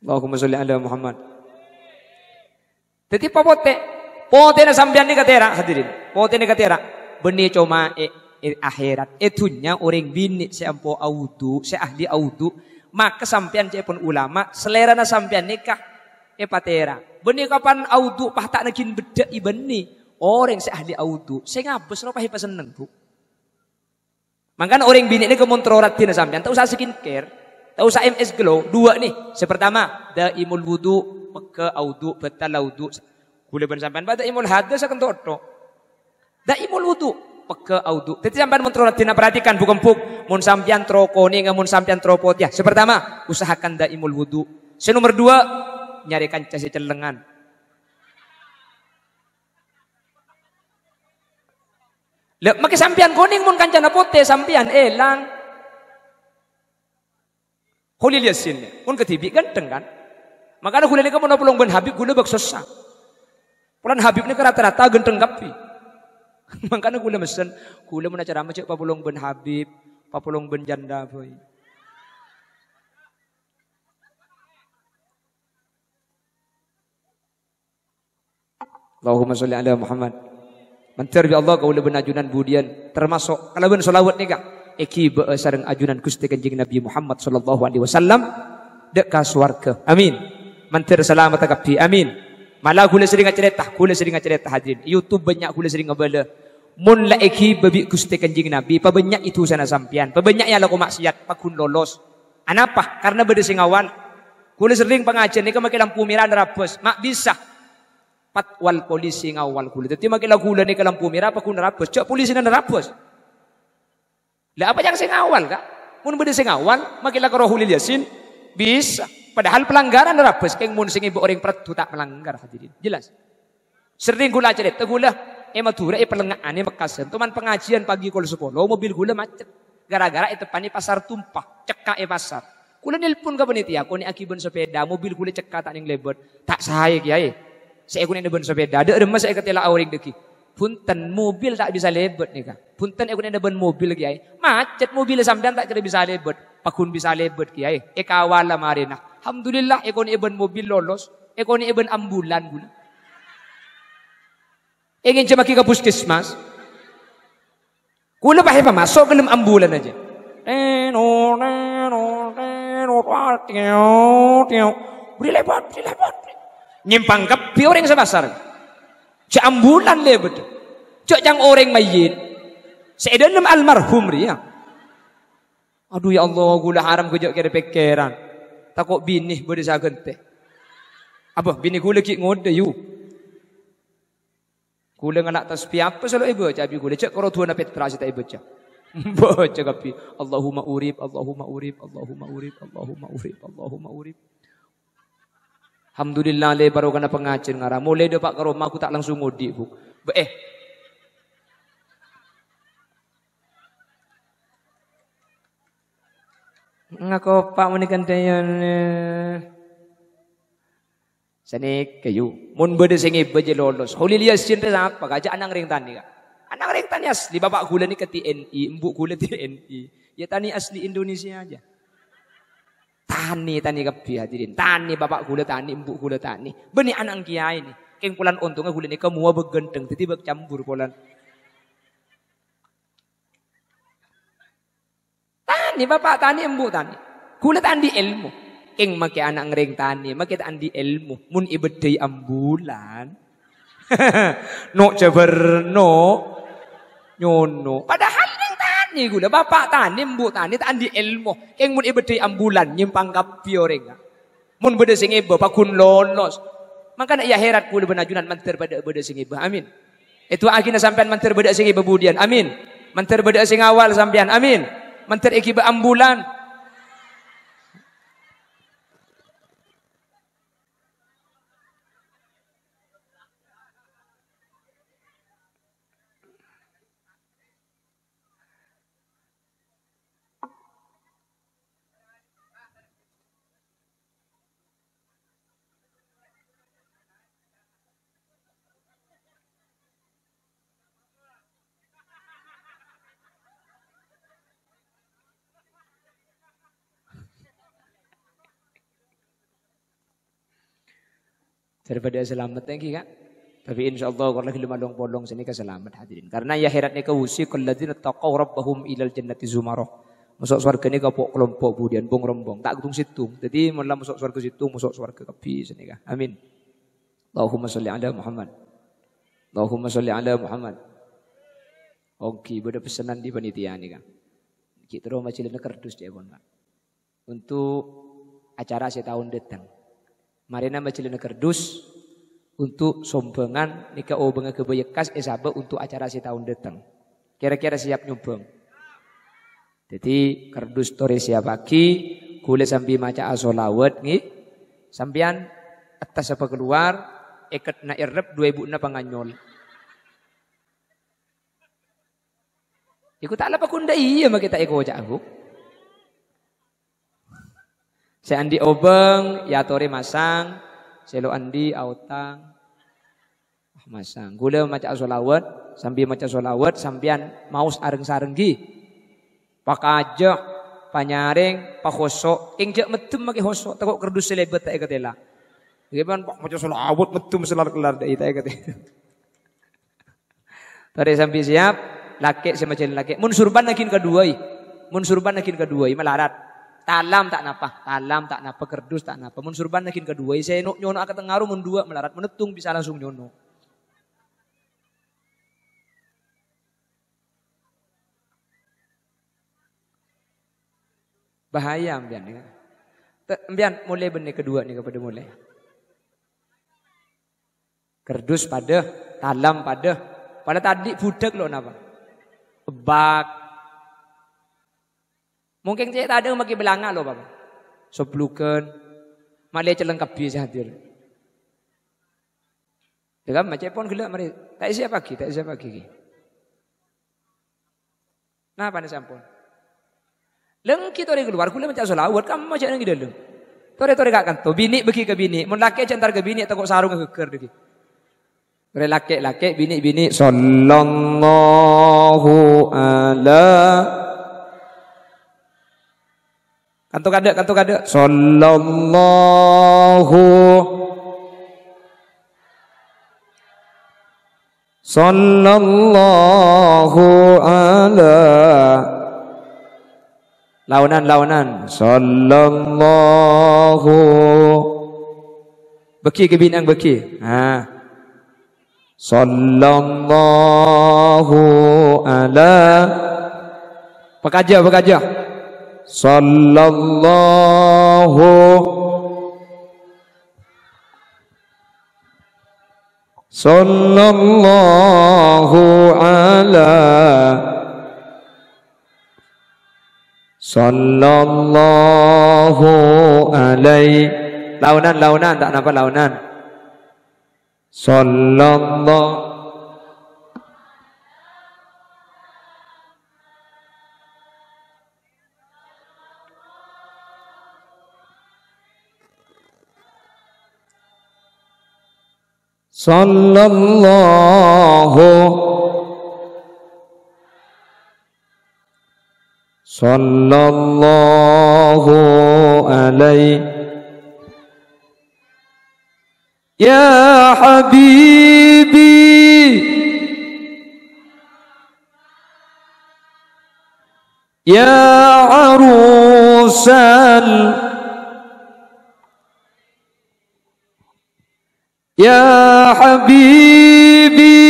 Allahumma sholli ala Muhammad. Jadi popote, Pote na sampean ni katera hadirin. Pote ni katera beni coma e, e akhirat. Etunya orang bini seampo auto seahli auto Maka sampean pun ulama, selera na sampean nikah e patera. Beni kapan auto pah tak nakin beda ibeni. Orang seahli auto. Saya se ngabes ro pahi seneng bu. Makan orang bini ini kemontrorat tina sampean, tak usah skincare. Tak usah MS gelo. Dua ni. Sepertama, daimul wudu maka audu batal audu. Gula ben sampean ba daimul hadas akan toto. Daimul wudu maka audu. Tetapi sampean mun tina perhatikan bukan puk mun sampean trokoni ngamun sampean tropot ya. Sepertama, usahakan daimul wudu. Se nomor dua, nyarikan casi celengan. Lah, maka sampean koning mun kancana pote sampean elang. Khalil Yasin. Un ketibik ganteng kan? Makanya Khalil ini mau pulang ben Habib gula bak susah. Pulan Habib ini rata-rata ganteng kapi. <laughs> Makanya gula mesen. Gula mana cara macam papulong ben Habib. Papulong ben janda boy. Allahumma sholli ala Muhammad. menteri Allah kau lebih ajunan budian termasuk kalau ben solawat nih kak eki be'e eh, sareng ajunan Gusti Kanjeng Nabi Muhammad sallallahu alaihi wasallam dek ka Amin. Mantir selamat agapi Amin. Malah kula sering cerita, kula sering cerita hadirin. YouTube banyak kula sering ngebele. Mun la eki babi Gusti Kanjeng Nabi, banyak itu sana sampian. Pabanyak ya laku maksiat, pakun lolos. Anapa? Karena beda sing awal. Kula sering pengajian ni makin lampu merah rapus Mak bisa. Patwal polisi ngawal kula. Dadi makin lagu ni ke lampu merah pakun rapus Cok polisi rapus lah apa yang sing awal kak? Mun beda sing awal, makilah karohulil yasin bisa. Padahal pelanggaran darah bes keng mun sing ibu orang perdu tak melanggar hadirin. Jelas. Sering gula cerit, tegula. Emak eh, madura emak eh, pelengaan e mekasen. Tuman pengajian pagi kul sekolah, mobil gula macet. Gara-gara itu eh, panik pasar tumpah, cekak e pasar. Kula nelpon ke penitia, Kuni akibun sepeda, mobil gula cekak tak ning lebet. Tak sahaya kiai. Saya kuni nebun sepeda, ada remes saya ketela auring deki. Punten mobil tak bisa lebet nih kak. Punten aku ada ben mobil kiai. Macet mobil sampean tak kira bisa lebet. Pakun bisa lebet kiai. Eka awal lah marina. Alhamdulillah aku ni ben mobil lolos. Aku ni ben ambulan gula. Ingin cemaki ke puskesmas. Kula pakai masuk gelem ambulan aja. Teno, teno, teno, teo, teo. Beri lebat, beri lebat. Nyimpang ke orang sebasar. Jambulan lebet. Cok yang orang mayit. Seedan almarhum ria. Aduh ya Allah, gula haram kejok kira pikiran. Takut bini boleh sagan gante Apa bini gula kik ngode yu. Gula ngalak tasbih apa selalu ibu cabi gula cek kalau tuan apa terasa tak ibu cak. Baca kapi <laughs> Allahumma urib, Allahumma urib, Allahumma urib, Allahumma urib, Allahumma urib. Allahumma urib. Alhamdulillah le baru kena pengajian ngarah. Mulai dapat ke rumah aku tak langsung ngudi bu. Eh. Ngaku pak menikan dayan. Ya. Sani kayu. Mun bede sengi beje lolos. Hulil cinta rezak pak aja anang ring tani kak. Anang ring tani asli bapak gula ni ke TNI, mbuk gula TNI. Ya tani asli Indonesia aja. Tani tani kabdi hadirin. Tani bapak gula tani, ibu gula tani. Beni anak kiai ini. Keng pulan untungnya gula ini begenteng. Tiba campur pulan. Tani bapak tani, ibu tani. Gula tani ilmu. Keng make anak ngering tani, make tani ilmu. Mun ibedai ambulan. <laughs> no jaber no. Nyono. Padahal anaknya gula. Bapak tanim, bu tanim, andi ilmu. Yang mun ibedi ambulan, nyimpang kapio renga. Mun beda sing iba, pakun lolos. Maka nak ya herat kula benajunan mantir pada beda sing iba. Amin. Itu akhirnya sampean mantir beda sing iba budian. Amin. Mantir beda sing awal sampean. Amin. Mantir ikiba ambulan. Daripada selamat lagi kan. Tapi insyaallah kalau lagi lima polong sini selamat hadirin. Karena ya akhirat ni kawusiqul ladzina taqaw rabbahum ilal jannati zumarah. Masuk surga ni kapok kelompok budian bong rombong. Tak kutung situ. Jadi mula masuk surga situ, masuk surga kapi sini kah. Amin. Allahumma salli ala Muhammad. Allahumma salli ala Muhammad. Oke, okay, pesanan di panitia ni kan? Kita rumah cilana kardus dia pun Untuk acara setahun datang. Marina macelina kerdus untuk sompengan nika obengnya kebeyekas esabe eh, untuk acara si tahun datang. Kira-kira siap nyumbang. Jadi kerdus tore siap pagi, kule sambil maca asolawat nih sambian atas apa keluar, ikat na irrep dua ibu na panganyol. Iku tak lapa kunda iya makita ikut wajah aku. Se andi obeng, ya tore masang, selo andi autang. Ah, masang. Gula maca solawat, sambil maca solawat, sambian maus areng sarenggi. Pakajah, Pakajak, panyaring, pakosok. Ing metum maki hosok, takut kerdus selebet tak ikatela. Gimana pak maca solawat metum selar kelar tak ikatela. <laughs> Tore sambil siap, laki semakin laki. Mun surban nakin kedua, mun surban nakin kedua, malarat talam tak napa, talam tak napa, kerdus tak napa. Mun surban nakin kedua, saya nyono nyono akan tengaruh mendua dua melarat menetung bisa langsung nyono. Bahaya ambian ya. Ambian mulai benih kedua nih kepada mulai. Kerdus pada, talam pada. Pada tadi budak lo napa? Bak, Mungkin saya tak ada bagi belanga loh bapak. Sebelukan. Malah saya lengkap biasa hadir. Ya kan? Macam pun gelap mari. Tak siap pagi, tak siap pagi. Nah, pandai sampun. Lengki tu keluar. Kulah macam solawat. Kamu macam lengki dalam. Tore tore gak kantu. Bini begi ke bini. Mun laki aja ke bini tekok sarung geger dik. Tore laki laki bini bini sallallahu alaihi Kantuk ada, kantuk ada. Sallallahu Sallallahu ala Launan, launan Sallallahu Beki ke binang beki ha. Sallallahu ala Pekaja, pekaja صلى الله صلى الله على صلى الله عليه launan launan tak nampak launan sallallahu صلى الله صلى الله عليه يا حبيبي يا عروس يا حبيبي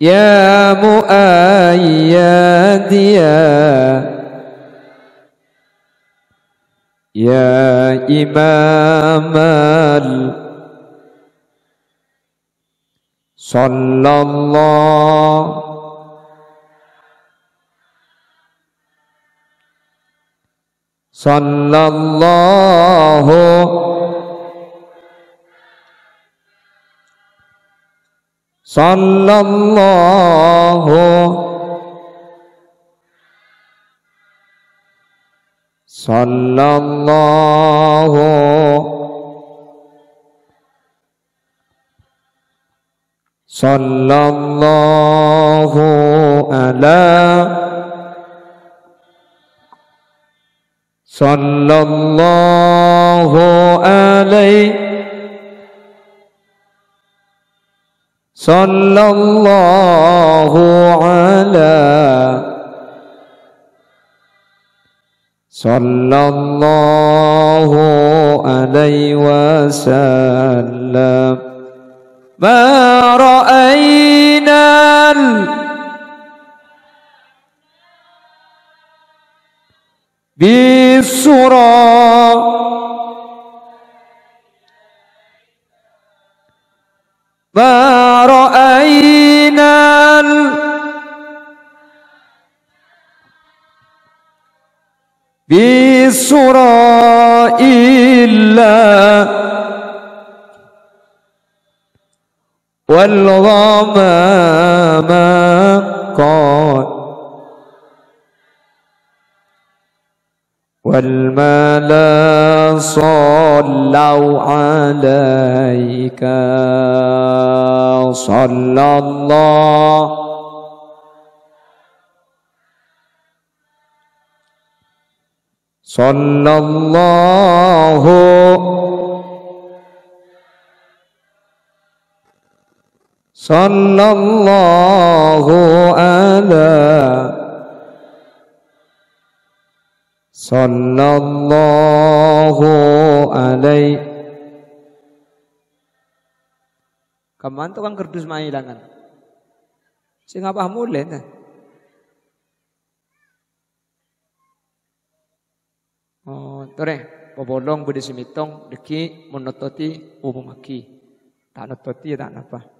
يا مؤيد يا يا إمام صلى الله صلى الله صلى الله صلى الله صلى الله على صلى الله عليه صلى الله على صلى الله عليه وسلم ما رأينا بسرى ما رأينا بسرى إلا والغمام قال والملا صلوا عليك صلى الله صلى الله صلى الله على صلى الله عليه Kaman tukang kerdus main langan. Sing apa mulai nih? Nah. Oh, tore pobolong budi simitong deki monototi umumaki. Tak nototi tak apa.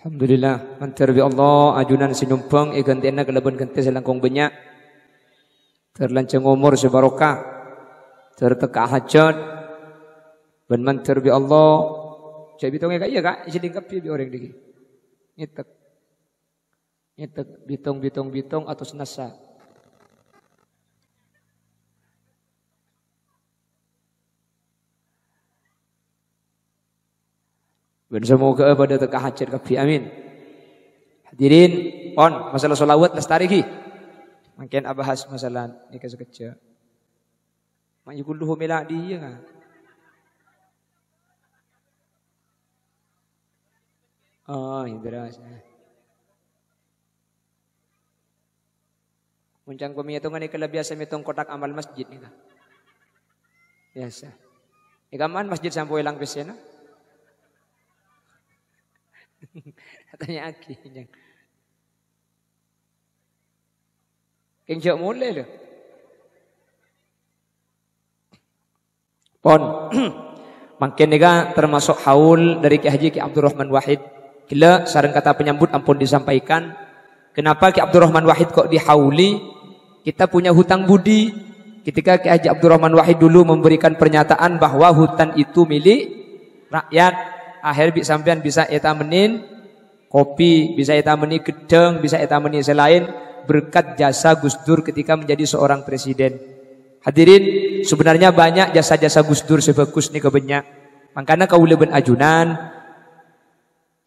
Alhamdulillah mantar bi Allah ajunan sinumpeng ikan tena keleban kente selangkong banyak terlancang umur sebarokah terteka hajat ben mantir bi Allah saya bitong ya kak iya kak jadi kapi bi orang diki nyetek nyetek bitong bitong bitong atau senasa Ben semoga pada teka hajat kabeh amin. Hadirin, on masalah solawat lestari ki. Mungkin abahas masalah ni kerja kerja. Mak yukulluhu miladi ya kan. Oh, hidras. Muncang pemitungan ikala biasa mitung kotak amal masjid ni kan. Biasa. Ikaman masjid sampai lang pesena. <laughs> Katanya Aki. Kenjak mulai loh. Pon. <clears throat> Makin juga termasuk haul dari Ki Haji Ki Abdurrahman Wahid. Kila sarang kata penyambut ampun disampaikan. Kenapa Ki Abdurrahman Wahid kok dihauli? Kita punya hutang budi. Ketika Ki Haji Abdurrahman Wahid dulu memberikan pernyataan bahwa hutan itu milik rakyat akhir bi sampean bisa etamenin kopi, bisa etameni gedeng, bisa etameni selain berkat jasa Gus Dur ketika menjadi seorang presiden. Hadirin, sebenarnya banyak jasa-jasa Gus Dur sebagus nih kebanyak. Makanya kau leben ajunan,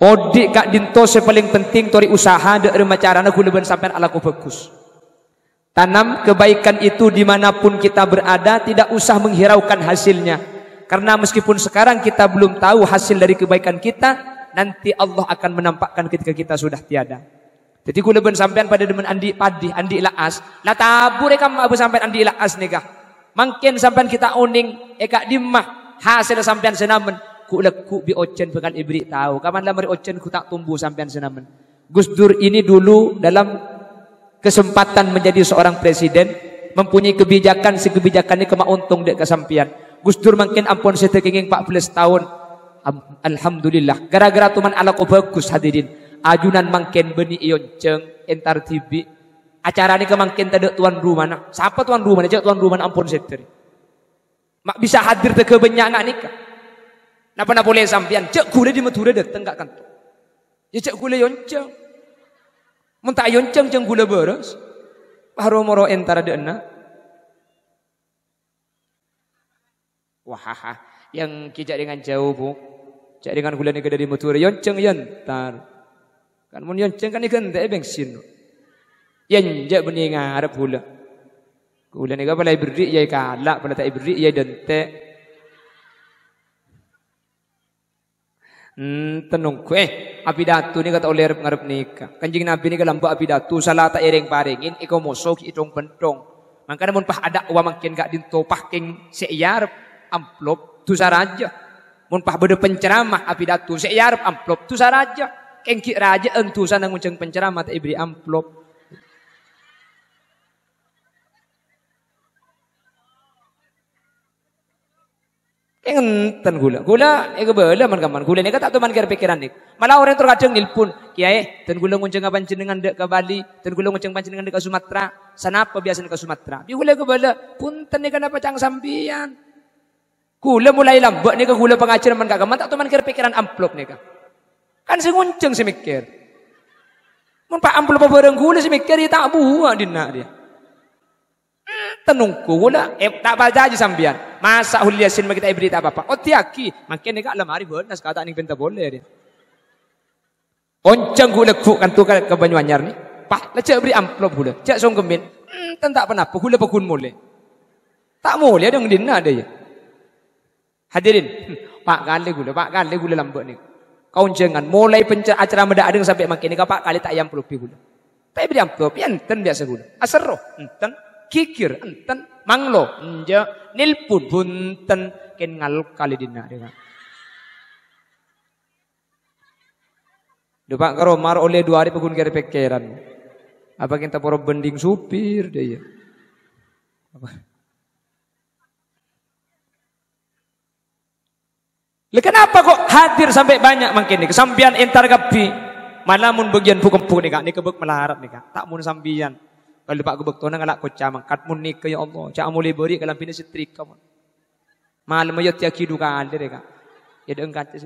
Odik kak dinto sepaling penting tori usaha dek rumah carana kuleben sampean ala ku bagus. Tanam kebaikan itu dimanapun kita berada, tidak usah menghiraukan hasilnya. Karena meskipun sekarang kita belum tahu hasil dari kebaikan kita, nanti Allah akan menampakkan ketika kita sudah tiada. Jadi kula ben sampean pada demen andi padi, andi laas. Lah tabu reka abu sampean andi laas nikah. Mungkin sampean kita uning eka dimah hasil sampean senamen. Ku leku bi ocen bukan ibri tahu. Kapan lah mari ocen ku tak tumbuh sampean senamen. Gus Dur ini dulu dalam kesempatan menjadi seorang presiden mempunyai kebijakan si kebijakan ini kema untung dek kesampian. Gus Dur mungkin ampun saya kenging 14 tahun. Alhamdulillah. Gara-gara tuman ala ko bagus hadirin. Ajunan mungkin beni ionceng entar tibi. Acara ini kemungkin tadi tuan rumah. Nah, siapa tuan rumah? Aja tuan rumah ampun saya Mak bisa hadir ke banyak anak nikah. Napa napa boleh sampian. Cek gule di Madura datang gak kantor. Ya cek gule yonceng. Mentah yonceng ceng gule beres. Baru moro entar ada enak. Wahaha. Yang kijak dengan jauh bu. Cak dengan gula negara di muturi. Yonceng yentar. Kan mun yonceng kan ikan tak bensin. Yenjak bening Arab gula. Gula negara balai ibrik ya kalak. balai tak ibrik ya dente, Hmm, tenung eh api datu ni kata oleh ngarep nikah. Kanjeng Nabi ni kalamba api datu salah tak ereng paringin iko mosok itong pentong. Mangkana mun pah ada uang makin gak dinto pah king seiar iya amplop tu saraja. Mun pah bede penceramah datu sek yarep amplop tu saraja. Kengki raja entu sanang menceng penceramah tak ibri amplop. Enten gula. Gula ego beula man kaman. Gula ni kata tu man kira pikiran ni. Malah orang terkadang kadang nilpun, kiai, eh, ten gula ngunceng kapan jenengan dek ke Bali, ten gula ngunceng panjenengan dek ke Sumatera. Sana apa biasa ke Sumatera? Bi gula ego beula, punten ni kenapa cang sambian. Kula mulai lambak ke kula pengajian men kagak tak teman kira pikiran amplop nih Kan sing ngunceng si mikir. Mun pak amplop orang kula si mikir dia tak buah dina dia. Tenungku kula eh, tak baca aja sambian. Masa huliasin kita ibri tak apa-apa. Oh tiaki, makin nika lemari benas kata nih benta boleh dia. Onceng kula ku kan tukar ke Banyuanyar ni. Pak, lecek beri amplop kula. Cek songkemin. Hmm, tentak penapa kula pekun mulai. Tak mulai dong dina dia. Hadirin, hmm, Pak kali gula, Pak kali gula lambok ni. Kau jangan mulai pencet acara meda sampai makin ni Pak kali tak yang perlu pi gula. Tapi beri amplop, enten biasa gula. Asero, enten, kikir, enten, manglo, enja, nilpun, bunten, kengal kali dina dengan. Depak karo mar oleh dua hari pegun kere pikiran. Apa kita poro bending supir dia. Ya? Apa? Lah kenapa kok hadir sampai banyak makin ni? Kesambian entar kapi. Malamun bagian pukumpu ni kak, ni kebek melarat ni kak. Tak mun sambian. Kalau pak kebek tona ngalak kocah mangkat mun ni ke ya Allah. Cak muli beri kalau pina setrik kamu. Malam ayo tiak hidu kan, ada kak. Ya deng kata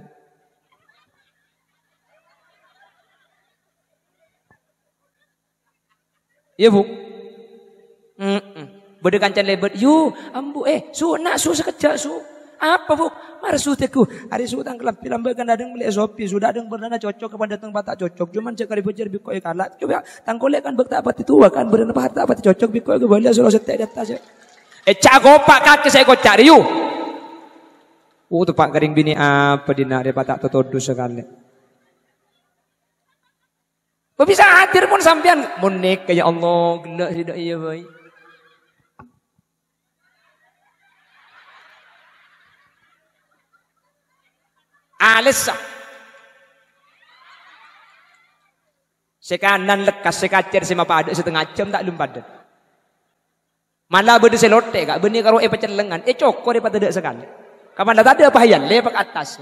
Ya bu. Mm -mm. kancan lebar. You, ambu eh, su nak su sekejap su. Apa bu? marsuteku. Hari sudang bagan ada yang beli sopi. Sudah yang berdana cocok kepada tempat tak cocok. Cuman cekali becer bikoi kalat. Ya Coba tangkole kan bekta apa itu kan berdana harta apa cocok bikoi ya ya. eh, kan, ke balik sulah setek datas. Eh cagopak kaki saya kau cari yuk Oh tu pak kering bini apa dina dia tak totodu sekali. Bisa hadir pun sampean. munik kayak Allah, gelak tidak iya baik. Alis. Sekanan lekas sekacer sema padat setengah jam tak lum padat. Mana benda selote kak, benda karo eh pecah lengan, e eh, cokor eh patah sekali. Kapan tak ada pahayan, lepak atas.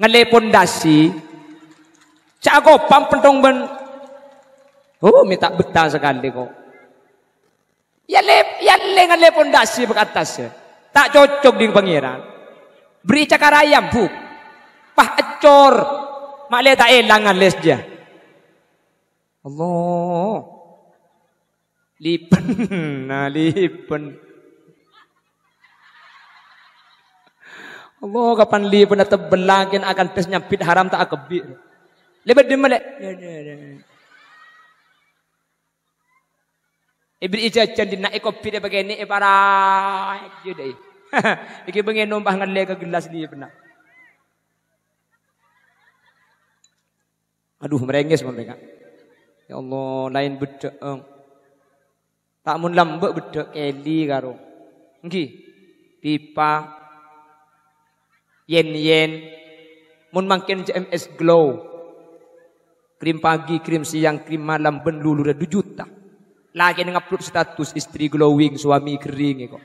Ngelai dasi cak pam pentong ben. Oh, minta betah sekali kok. Ya lep ya le ngelai dasi ke atas. Tak cocok di pangeran. Beri cakar ayam, bu pah acor mak le tak elangan les dia Allah lipen <laughs> nah lipen Allah kapan lipen atau terbelangin akan pesnya pit haram tak kebir. lebih demelek Ibri ijajan di ya, ya, ya. naik kopi dia begini para judai. Iki bengen numpah ngelek ke gelas dia pernah. Aduh merengis mereka. Ya Allah lain bedek. Tak mun lambek bedek keli karo. Nggih. Pipa yen-yen mun makin JMS Glow. Krim pagi, krim siang, krim malam ben lulu 2 juta. Lagi ngupload status istri glowing, suami kering ya kok.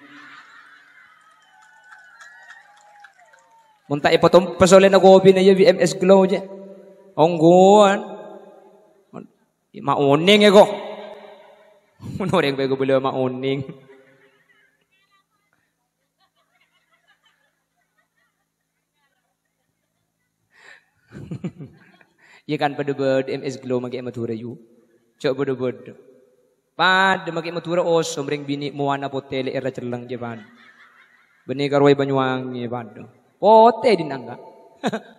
Mun tak potong persoalan aku hobi na ya BMS Glow je ongguan mauning ya kok yang bego beliau mauning Iya kan pada bird MS Glow makai matura you. Cok pada bird. Pad makai matura os somring bini muana potele era cerlang je pad. Beni karwai banyuwangi je Pote dinangga.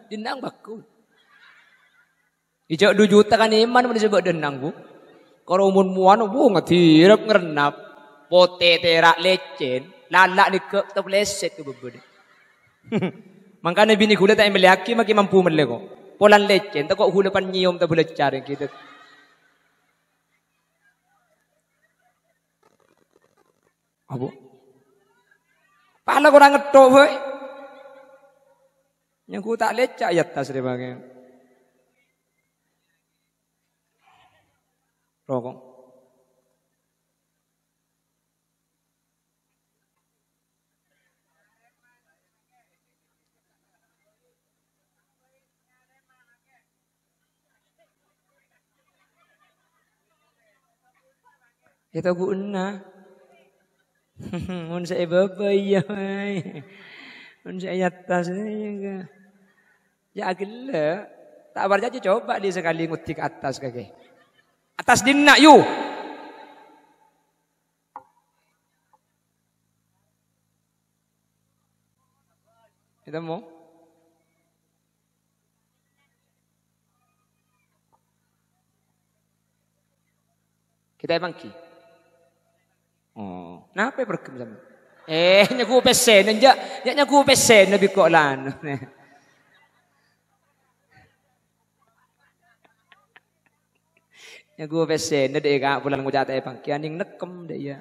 Dinang bakul. Ijak dua juta kan iman mana sebab denangku. Kalau umur muan, bu ngatirap ngerenap, pote terak lecen, lalak ni ke tetap leset tu berbeda. <laughs> Makanya bini kulit tak ambil makin mampu melego. Polan lecen, tak kok hula pan nyium tak boleh cari kita. Apa? Pahala kurang ngetok, hoi. Eh. Yang ku tak lecak ya tas dia rokok. Kita ya guna. <laughs> Mun saya bapa iya mai. Mun saya atas ya ni Ya agila. Ya tak berjaya coba dia sekali ngutik atas kaki. atas nak you. Kita mau? Kita emang hmm. ki. Oh, napa berkem sama? Eh, nyaku pesen, nja, nyaku pesen lebih kok lah. Ya gue wesen, deh kak, bulan gue jatuh bang kian yang nekem deh ya.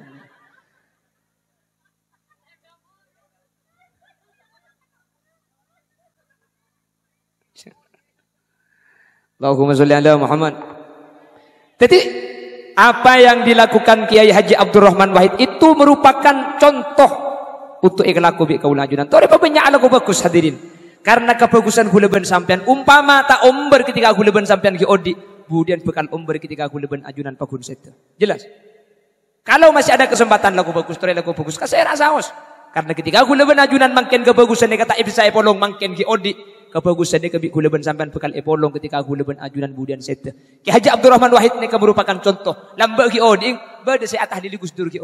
Allahumma sholli ala Muhammad. Jadi apa yang dilakukan Kiai Haji Abdurrahman Wahid itu merupakan contoh untuk ikhlaku bi kaulajunan. Tori pabenya ala ku bagus hadirin. Karena kebagusan guleban sampean umpama tak omber ketika guleban sampean ki odi kemudian bukan umber ketika aku leben ajunan pagun setu. Jelas? Kalau masih ada kesempatan lagu bagus, tore lagu bagus, kasih rasa os. Karena ketika aku leben ajunan makin kebagusan kata ibu saya polong makin ki odi kebagusan dia kebik kuleban sampean bekal epolong ketika aku leben ajunan budian seta. Ki Haji Abdurrahman Wahid ni kan merupakan contoh. Lamba ki oding, bade saya atah diligus dur ki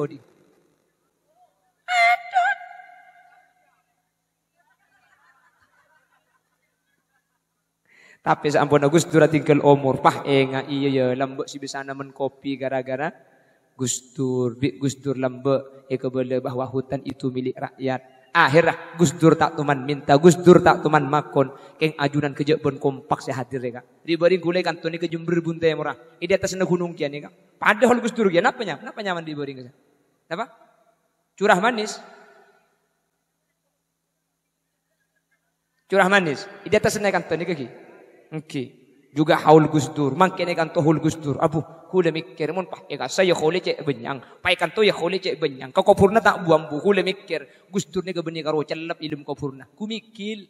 Tapi sampun Gustur tinggal umur pah enga eh, iya ya lembek si bisa nemen kopi gara-gara Gustur bi Gustur lembek ya eh, boleh bahwa hutan itu milik rakyat. Akhirnya Gustur tak tuman minta Gustur tak tuman makon keng ajunan kejak pun kompak sehatir ya kak. Dibari gulai kantoni ke Jember murah. Ini eh, atas sana gunung kian ya kak. Padahal Gustur ya, kian apa nyaman? Apa nyaman diberi kak? Apa? Curah manis. Curah manis. Kan ini atas sana Toni ke Oke, Juga haul gusdur. Hmm. Mangkene kan tohul gusdur. Abu, hule mikir mun pah ega saya khole cek benyang. Pai kan to ya khole cek benyang. Kau kopurna tak buang bu. Hule mikir. Gusdur ni ke benih karo celap ilum kopurna. Kumikil. mikil.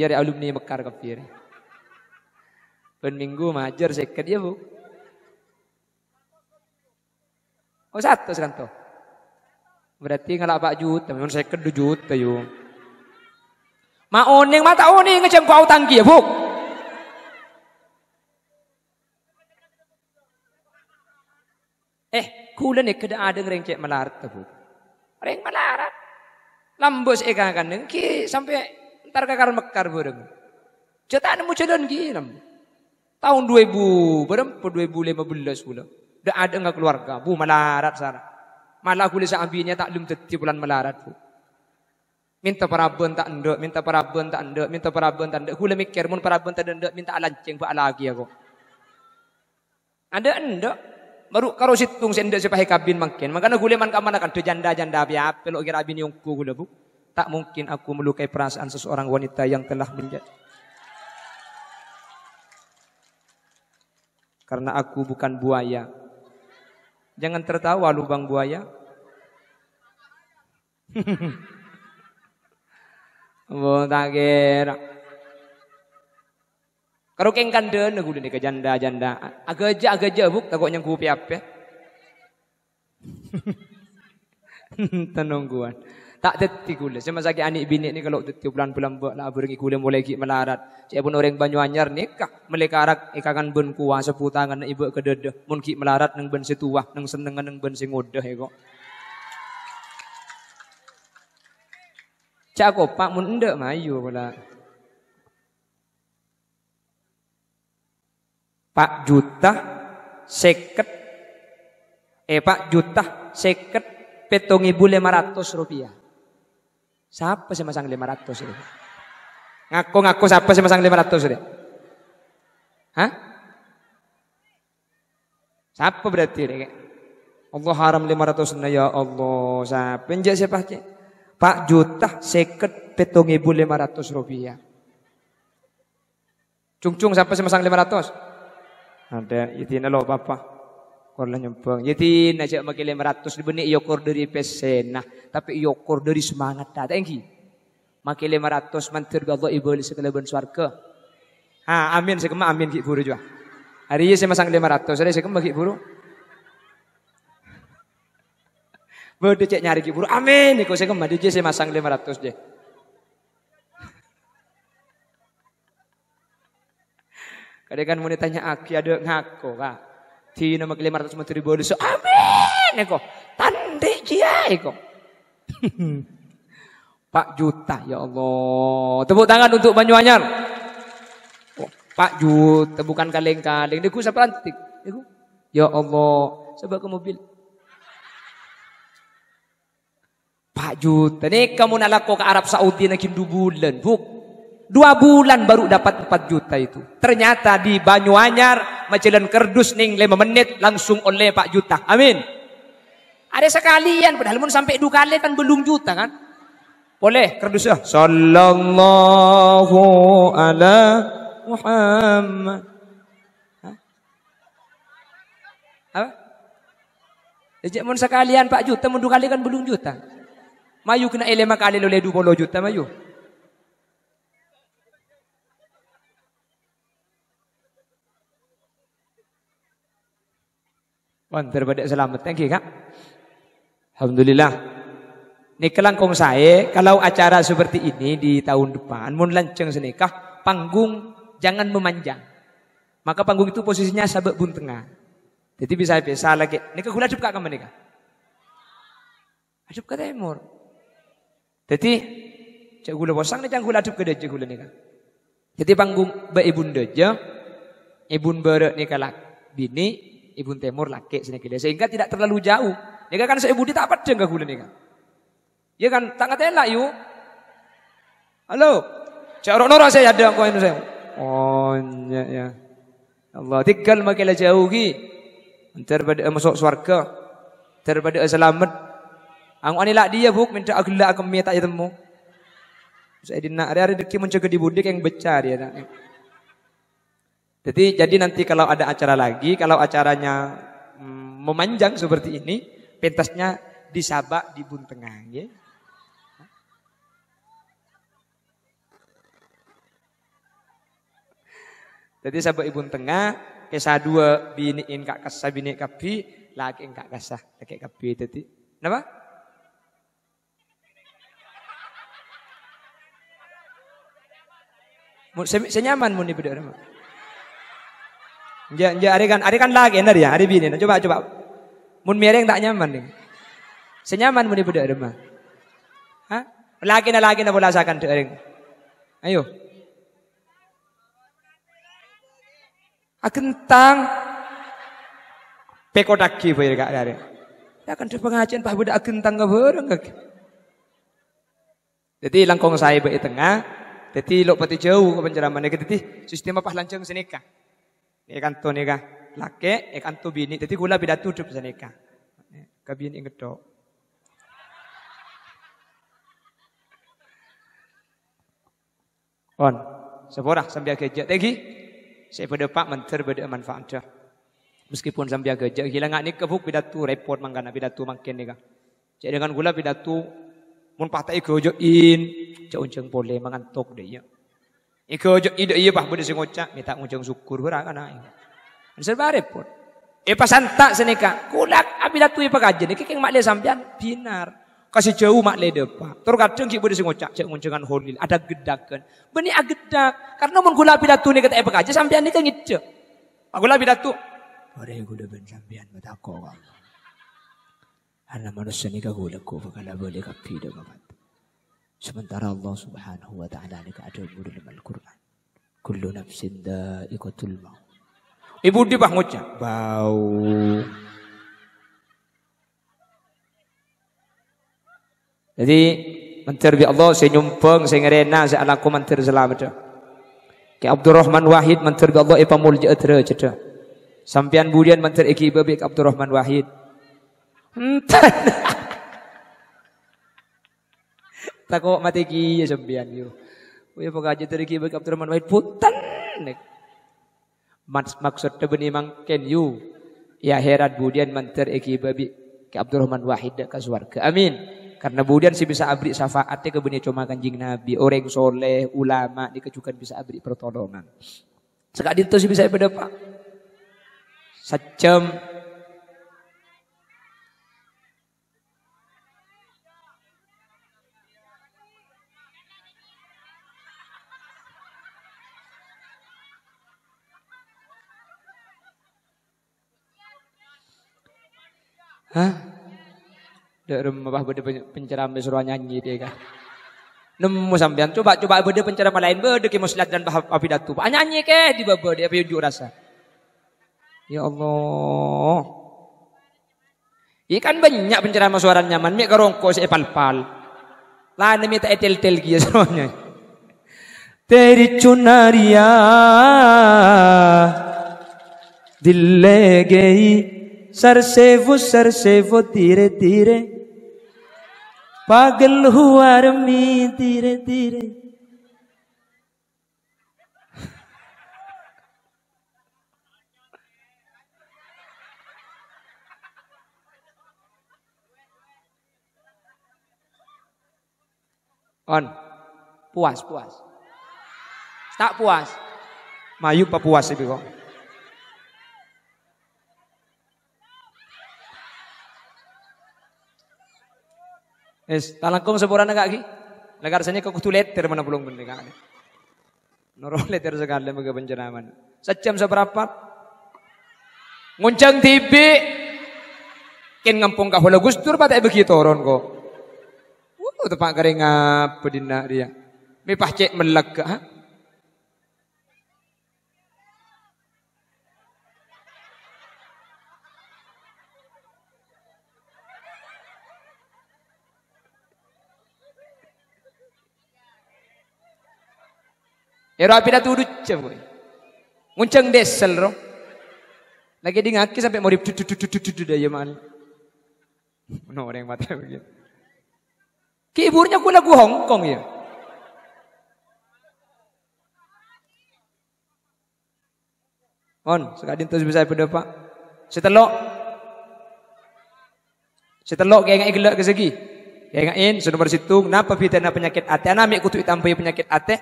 jari alumni Mekar kafir. Ben minggu majar sekat ya bu. Oh satu sekanto. Berarti ngalak pak juta, memang saya kedu juta yuk. Ma oning mata oning ngecem kau tangki ya buk. Eh, kulen ni kada ada ngerengcek melarat tu buk. Reng melarat. Lambos eka kan nengki sampai ntar kakar mekar burung. Cetaan mu celon ki lam. Tahun 2000 berapa 2015 pula. Tidak ada enggak keluarga. Bu melarat sana. Malah aku lisa tak taklim teti bulan melarat bu. Minta parabon tak endok, minta parabon tak endok, minta parabon tak endok. Aku mikir mun parabon tak endok minta alanceng buat lagi aku. Ada endok. Baru karo situng sendok sepahe kabin mungkin. Makanya gue leman kamana kan janda-janda biar pelok kira bin yungku gue bu. Tak mungkin aku melukai perasaan seseorang wanita yang telah menjadi. Karena aku bukan buaya, Jangan tertawa lubang buaya. <laughs> Bontakir. Kalau keng kanda negu dene ke janda-janda. Agaja agaja buk tak ku piap ya. <laughs> Tenungguan. Tak teti kula. Cuma sakit anik binik ni kalau teti bulan-bulan buat lah berengi kula mulai ki melarat. Cik pun orang Banyuanyar ni kah melekarak ikakan ben kuah seputangan na ibu kedede. Mun ki melarat neng ben situah neng senengan neng ben singodah ego. Cak Pak mun ndek mayu pula. Pak juta seket eh pak juta seket petongi bule ratus rupiah. Siapa sih masang 500 ini? Ngaku-ngaku siapa sih masang 500 ini? Hah? Siapa berarti ini? Allah haram 500 ini ya Allah. Siapa njak siapa sih? Pak juta seket petong ibu 500 rupiah. Cung-cung siapa sih masang 500? Ada, itu loh bapak. Korlah nyumbang. Jadi najak makin lima ratus ni yokor dari pesen. Nah, tapi yokor dari semangat dah. Thank you. Makin lima ratus mantir Allah ibu di segala ben swarga. Ha, amin. Saya kemak amin ki buru juga. Hari ini saya masang lima ratus. Hari saya kemak ki buru. Bodoh cek nyari ki buru. Amin. Kau saya kemak dia saya masang lima ratus deh. Kadang kan mau ditanya aki ada ngaku kak di nama kelima ratus menteri bodoh so amin eko tandek dia eko <laughs> Pak Juta ya Allah tepuk tangan untuk Banyuanyar oh, Pak Juta bukan kaleng-kaleng niku saprantik niku ya Allah sebab ke mobil Pak Juta nih kamu nalako ke Arab Saudi lagi dua bulan buk dua bulan baru dapat empat juta itu ternyata di Banyuanyar macelan kerdus ning lima menit langsung oleh Pak Juta. Amin. Ada sekalian padahal mun sampai dua kali kan belum juta kan. Boleh kerdusnya. Sallallahu ala Muhammad. Hah? Apa? Ejak mun sekalian Pak Juta mun dua kali kan belum juta. Mayu kena elema kali oleh 20 juta mayu. Wonder badak selamat. Thank you, Kak. Alhamdulillah. Ini kelangkong saya, kalau acara seperti ini di tahun depan, mun lanceng senikah, panggung jangan memanjang. Maka panggung itu posisinya sabak bun tengah. Jadi bisa bisa lagi. Nikah gula cukup kamu menikah. Adup ke timur. Jadi cak gula bosang nih cak gula adup ke deja gula nikah. Jadi panggung ba ibun deja, ibun berek nikah lak bini, Ibun Temur laki sinegile sehingga tidak terlalu jauh. Nika ya kan, kan saya budi tak padeng ke gulen kan. Ya kan tak ngatela yuk. Halo. Jarok nora saya ada kau ini saya. Oh ya ya. Allah tinggal makilah jauh ki. pada eh, masuk swarga. pada selamat. Ang anilak dia buk minta agla akem tak temu. Saya dinak hari-hari deki menjaga di budik yang becar ya. Jadi jadi nanti kalau ada acara lagi, kalau acaranya mm, memanjang seperti ini, pentasnya di Sabak di Buntengah, ya. Jadi Sabak Ibun Tengah, kisah dua biniin kak kasah bini kapi, laki kak kasah laki kapi. Jadi, kenapa? Saya nyaman mau nih berdua. Ya, ya, ada kan, ada kan lagi, enar ya, ada bini. Coba, coba. Mun miring tak nyaman nih. Senyaman mun ibu dak rumah. Hah? Lagi na lagi na bola sakan dak Ayo. Agentang. Ah, Peko daki bayar kak dari. Ya kan di pengajian pak budak agentang ah, ke bareng Jadi langkong saya bayi tengah. Jadi lo pati jauh ke penceramanya. Jadi sistem apa lancang senikah. Ni kan tu nega Laki, ni kan tu bini. Jadi gula bila tu tu pasal nikah. Eh, ke bini ngedok. On. Sebora sambil kerja tegi. Saya pada pak menter pada manfaat dia. Meskipun sambil kerja. Hilang ni kebuk bila tu report mangkana. Bila tu makin nega. Jadi dengan gula bila tu. Mun patah ikut jauh in. Jauh jauh boleh mengantuk dia. Ya. Iko ojo ido iya pah budi sing ngocak minta ngucung syukur kurang kan, iya. anak. Ansel bare pun. Epa iya, santak tak seneka. Kulak abida tuwi iya, pakajen iki keng makle sampean binar. Kasih jauh makle depa. Tur kadang ki budi sing ngocak cek ngunjungan holil ada gedakan. Beni agedak karena mun kulak pidatu ni kata eh kajen sampean iki ngide. Aku lah pidatu. yang gula ben sampean kau. Ana manusia nika gula kau bakala boleh kapido kapat. Sementara Allah subhanahu wa ta'ala ini keadaan dalam Al-Quran. Kullu nafsin da'ikatul maut. Ibu di pangutnya. Bau. Jadi mentir di Allah saya nyumpeng saya ngerena saya anakku mentir selamat. Ke Abdurrahman Wahid mentir di Allah ipa eh, mulja etra cedha. Sampian budian mentir iki eh, ibe Abdurrahman Wahid. Entah takut mati kieu ya sampean ieu. Uya aja tadi kieu baik Abdurrahman Wahid punten. Maks maksud mang ken yo. Ya heran budian manter eki babi ke Abdurrahman Wahid ke surga. Amin. Karena budian si bisa abri syafaatnya kebeni cuma kanjing Nabi. Orang soleh, ulama dikecukan bisa abri pertolongan. Sekadit itu si bisa ibadah pak. Hah? Dak rumah bode penceramah suruh nyanyi dia kah? Nemu sampean coba coba bode penceramah lain bode ke muslihat dan api datu. Nyanyi ke di bawah dia apa unjuk rasa. Ya Allah. Iya kan banyak penceramah suara nyaman, mik kerongko epal pal-pal. Lah nemi tak etel-tel dia ya semuanya. Teri cunaria, dil gayi सरसे वो सरसे वो धीरे धीरे पागल हुआ रमी धीरे धीरे On. Puas, puas. Tak puas. Mayu puas sih, kok. Es talangkom seborana kaki. Lagarsanya kau kutu letter mana pulang beli kaki. Noro <laughs> letter sekali mereka penjeraman. Sejam seberapa? Nguncang tibi. Ken ngampung kah lagu gustur batai begitu orang kau. Uh, tepak kering pedina dia. Mipah cek melek Hah? Ero ya, apida tu ducce boy. Nguncang desel ro. Lagi di ngaki sampai mau diptut tut tut tut tut aja mal. No orang mata begitu. Ki ibunya ku lagu Hongkong ya. On, sekadin terus bisa pada pak. Setelok. Setelok kayak ngai gelak ke segi. Kayak ngain, sudah bersitung. kenapa fitnah penyakit ate? Anak ambil kutu hitam punya penyakit ate.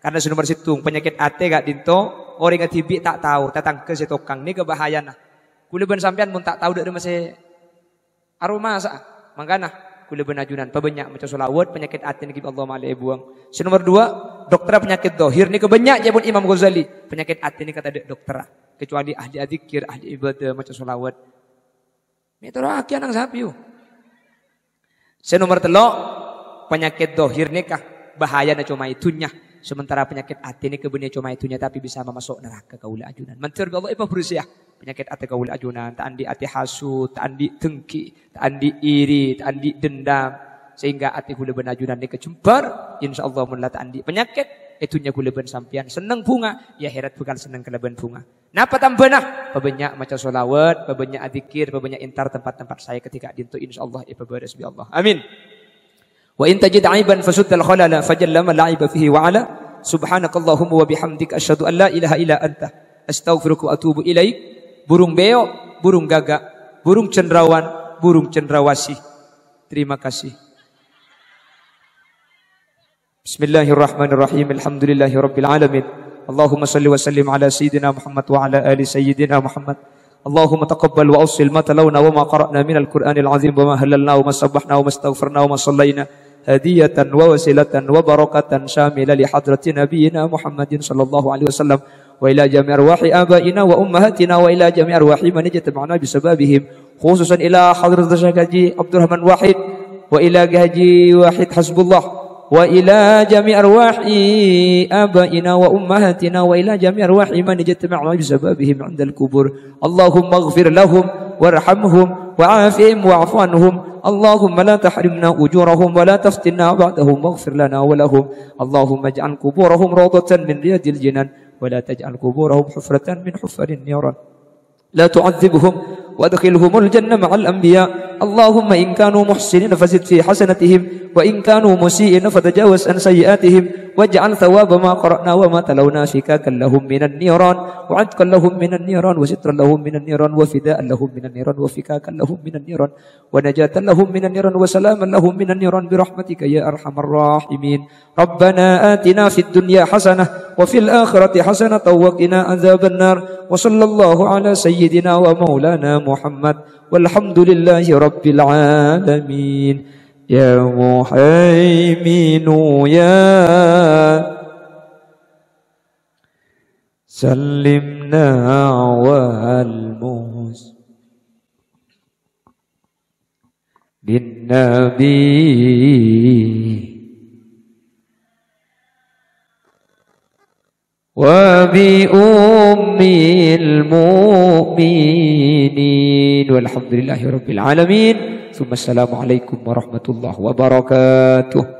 Karena sumber situng penyakit ate gak dinto, orang gak tibi tak tahu, datang ke setokang ini kebahayaan. Kulo ben sampean pun tak tahu dak masih aroma sa. Mangkana kulo ben ajunan pebanyak maca selawat penyakit ate niki Allah malai buang. Nomor dua, dokter penyakit dohir ni kebanyak je pun Imam Ghazali. Penyakit ate ni kata dokter kecuali ahli zikir, ahli ibadah maca selawat. Metara aki nang sapiu. Oh. Nomor telok penyakit dohir kah bahaya na cuma itunya. Sementara penyakit hati ini kebenarnya cuma itunya tapi bisa memasuk neraka kaula ajunan. Mentir Allah ipa berusia. Penyakit hati kaula ajunan. Tak andi hati hasut, tak andi tengki, tak andi iri, tak andi dendam. Sehingga hati kula ben ajunan ini Insya Allah mula tak andi penyakit. Itunya kula ben sampian. seneng bunga. Ya herat bukan seneng keleban bunga. Napa nah? Pebanyak macam solawat, pebanyak adikir, pebanyak intar tempat-tempat saya ketika dintu. Insya Allah beres berusia Allah. Amin. وإن تجد عيبا فسد الخلل فجل من لعب فيه وعلى سبحانك اللهم وبحمدك أشهد أن لا إله إلا أنت أستغفرك وأتوب إليك برون بيو برون غاغا برون چنراوان برون چنراواسي terima kasih بسم الله الرحمن الرحيم الحمد لله رب العالمين اللهم صل وسلم على سيدنا محمد وعلى آل سيدنا محمد اللهم تقبل واوصل ما تلونا وما قرانا من القران العظيم وما هللنا وما سبحنا وما استغفرنا وما صلينا هدية ووسيلة وبركة شاملة لحضرة نبينا محمد صلى الله عليه وسلم وإلى جميع أرواح آبائنا وأمهاتنا وإلى جميع أرواح من اجتمعنا بسببهم خصوصا إلى حضرة الشيخ عبد الرحمن واحد وإلى هجي واحد حسب الله وإلى جميع أرواح آبائنا وأمهاتنا وإلى جميع أرواح من اجتمعنا بسببهم عند الكبر اللهم اغفر لهم وارحمهم وعافهم واعف عنهم اللهم لا تحرمنا أجورهم ولا تفتنا بعدهم واغفر لنا ولهم اللهم اجعل قبورهم روضة من رياض الجنان ولا تجعل قبورهم حفرة من حفر النيران لا تعذبهم وادخلهم الجنة مع الأنبياء اللهم إن كانوا محسنين فزد في حسنتهم وإن كانوا مسيئين فتجاوز عن سيئاتهم واجعل ثواب ما قرأنا وما تلونا شكاكا لهم من النيران وعتقا لهم من النيران وسترا لهم من النيران وفداء لهم من النيران وفكاكا لهم من النيران ونجاة لهم من النيران وسلاما لهم من النيران برحمتك يا أرحم الراحمين ربنا آتنا في الدنيا حسنة وفي الآخرة حسنة وقنا عذاب النار وصلى الله على سيدنا ومولانا محمد محمد والحمد لله رب العالمين يا محيمين يا سلمنا والموس بالنبي وبأم المؤمنين والحمد لله رب العالمين ثم السلام عليكم ورحمة الله وبركاته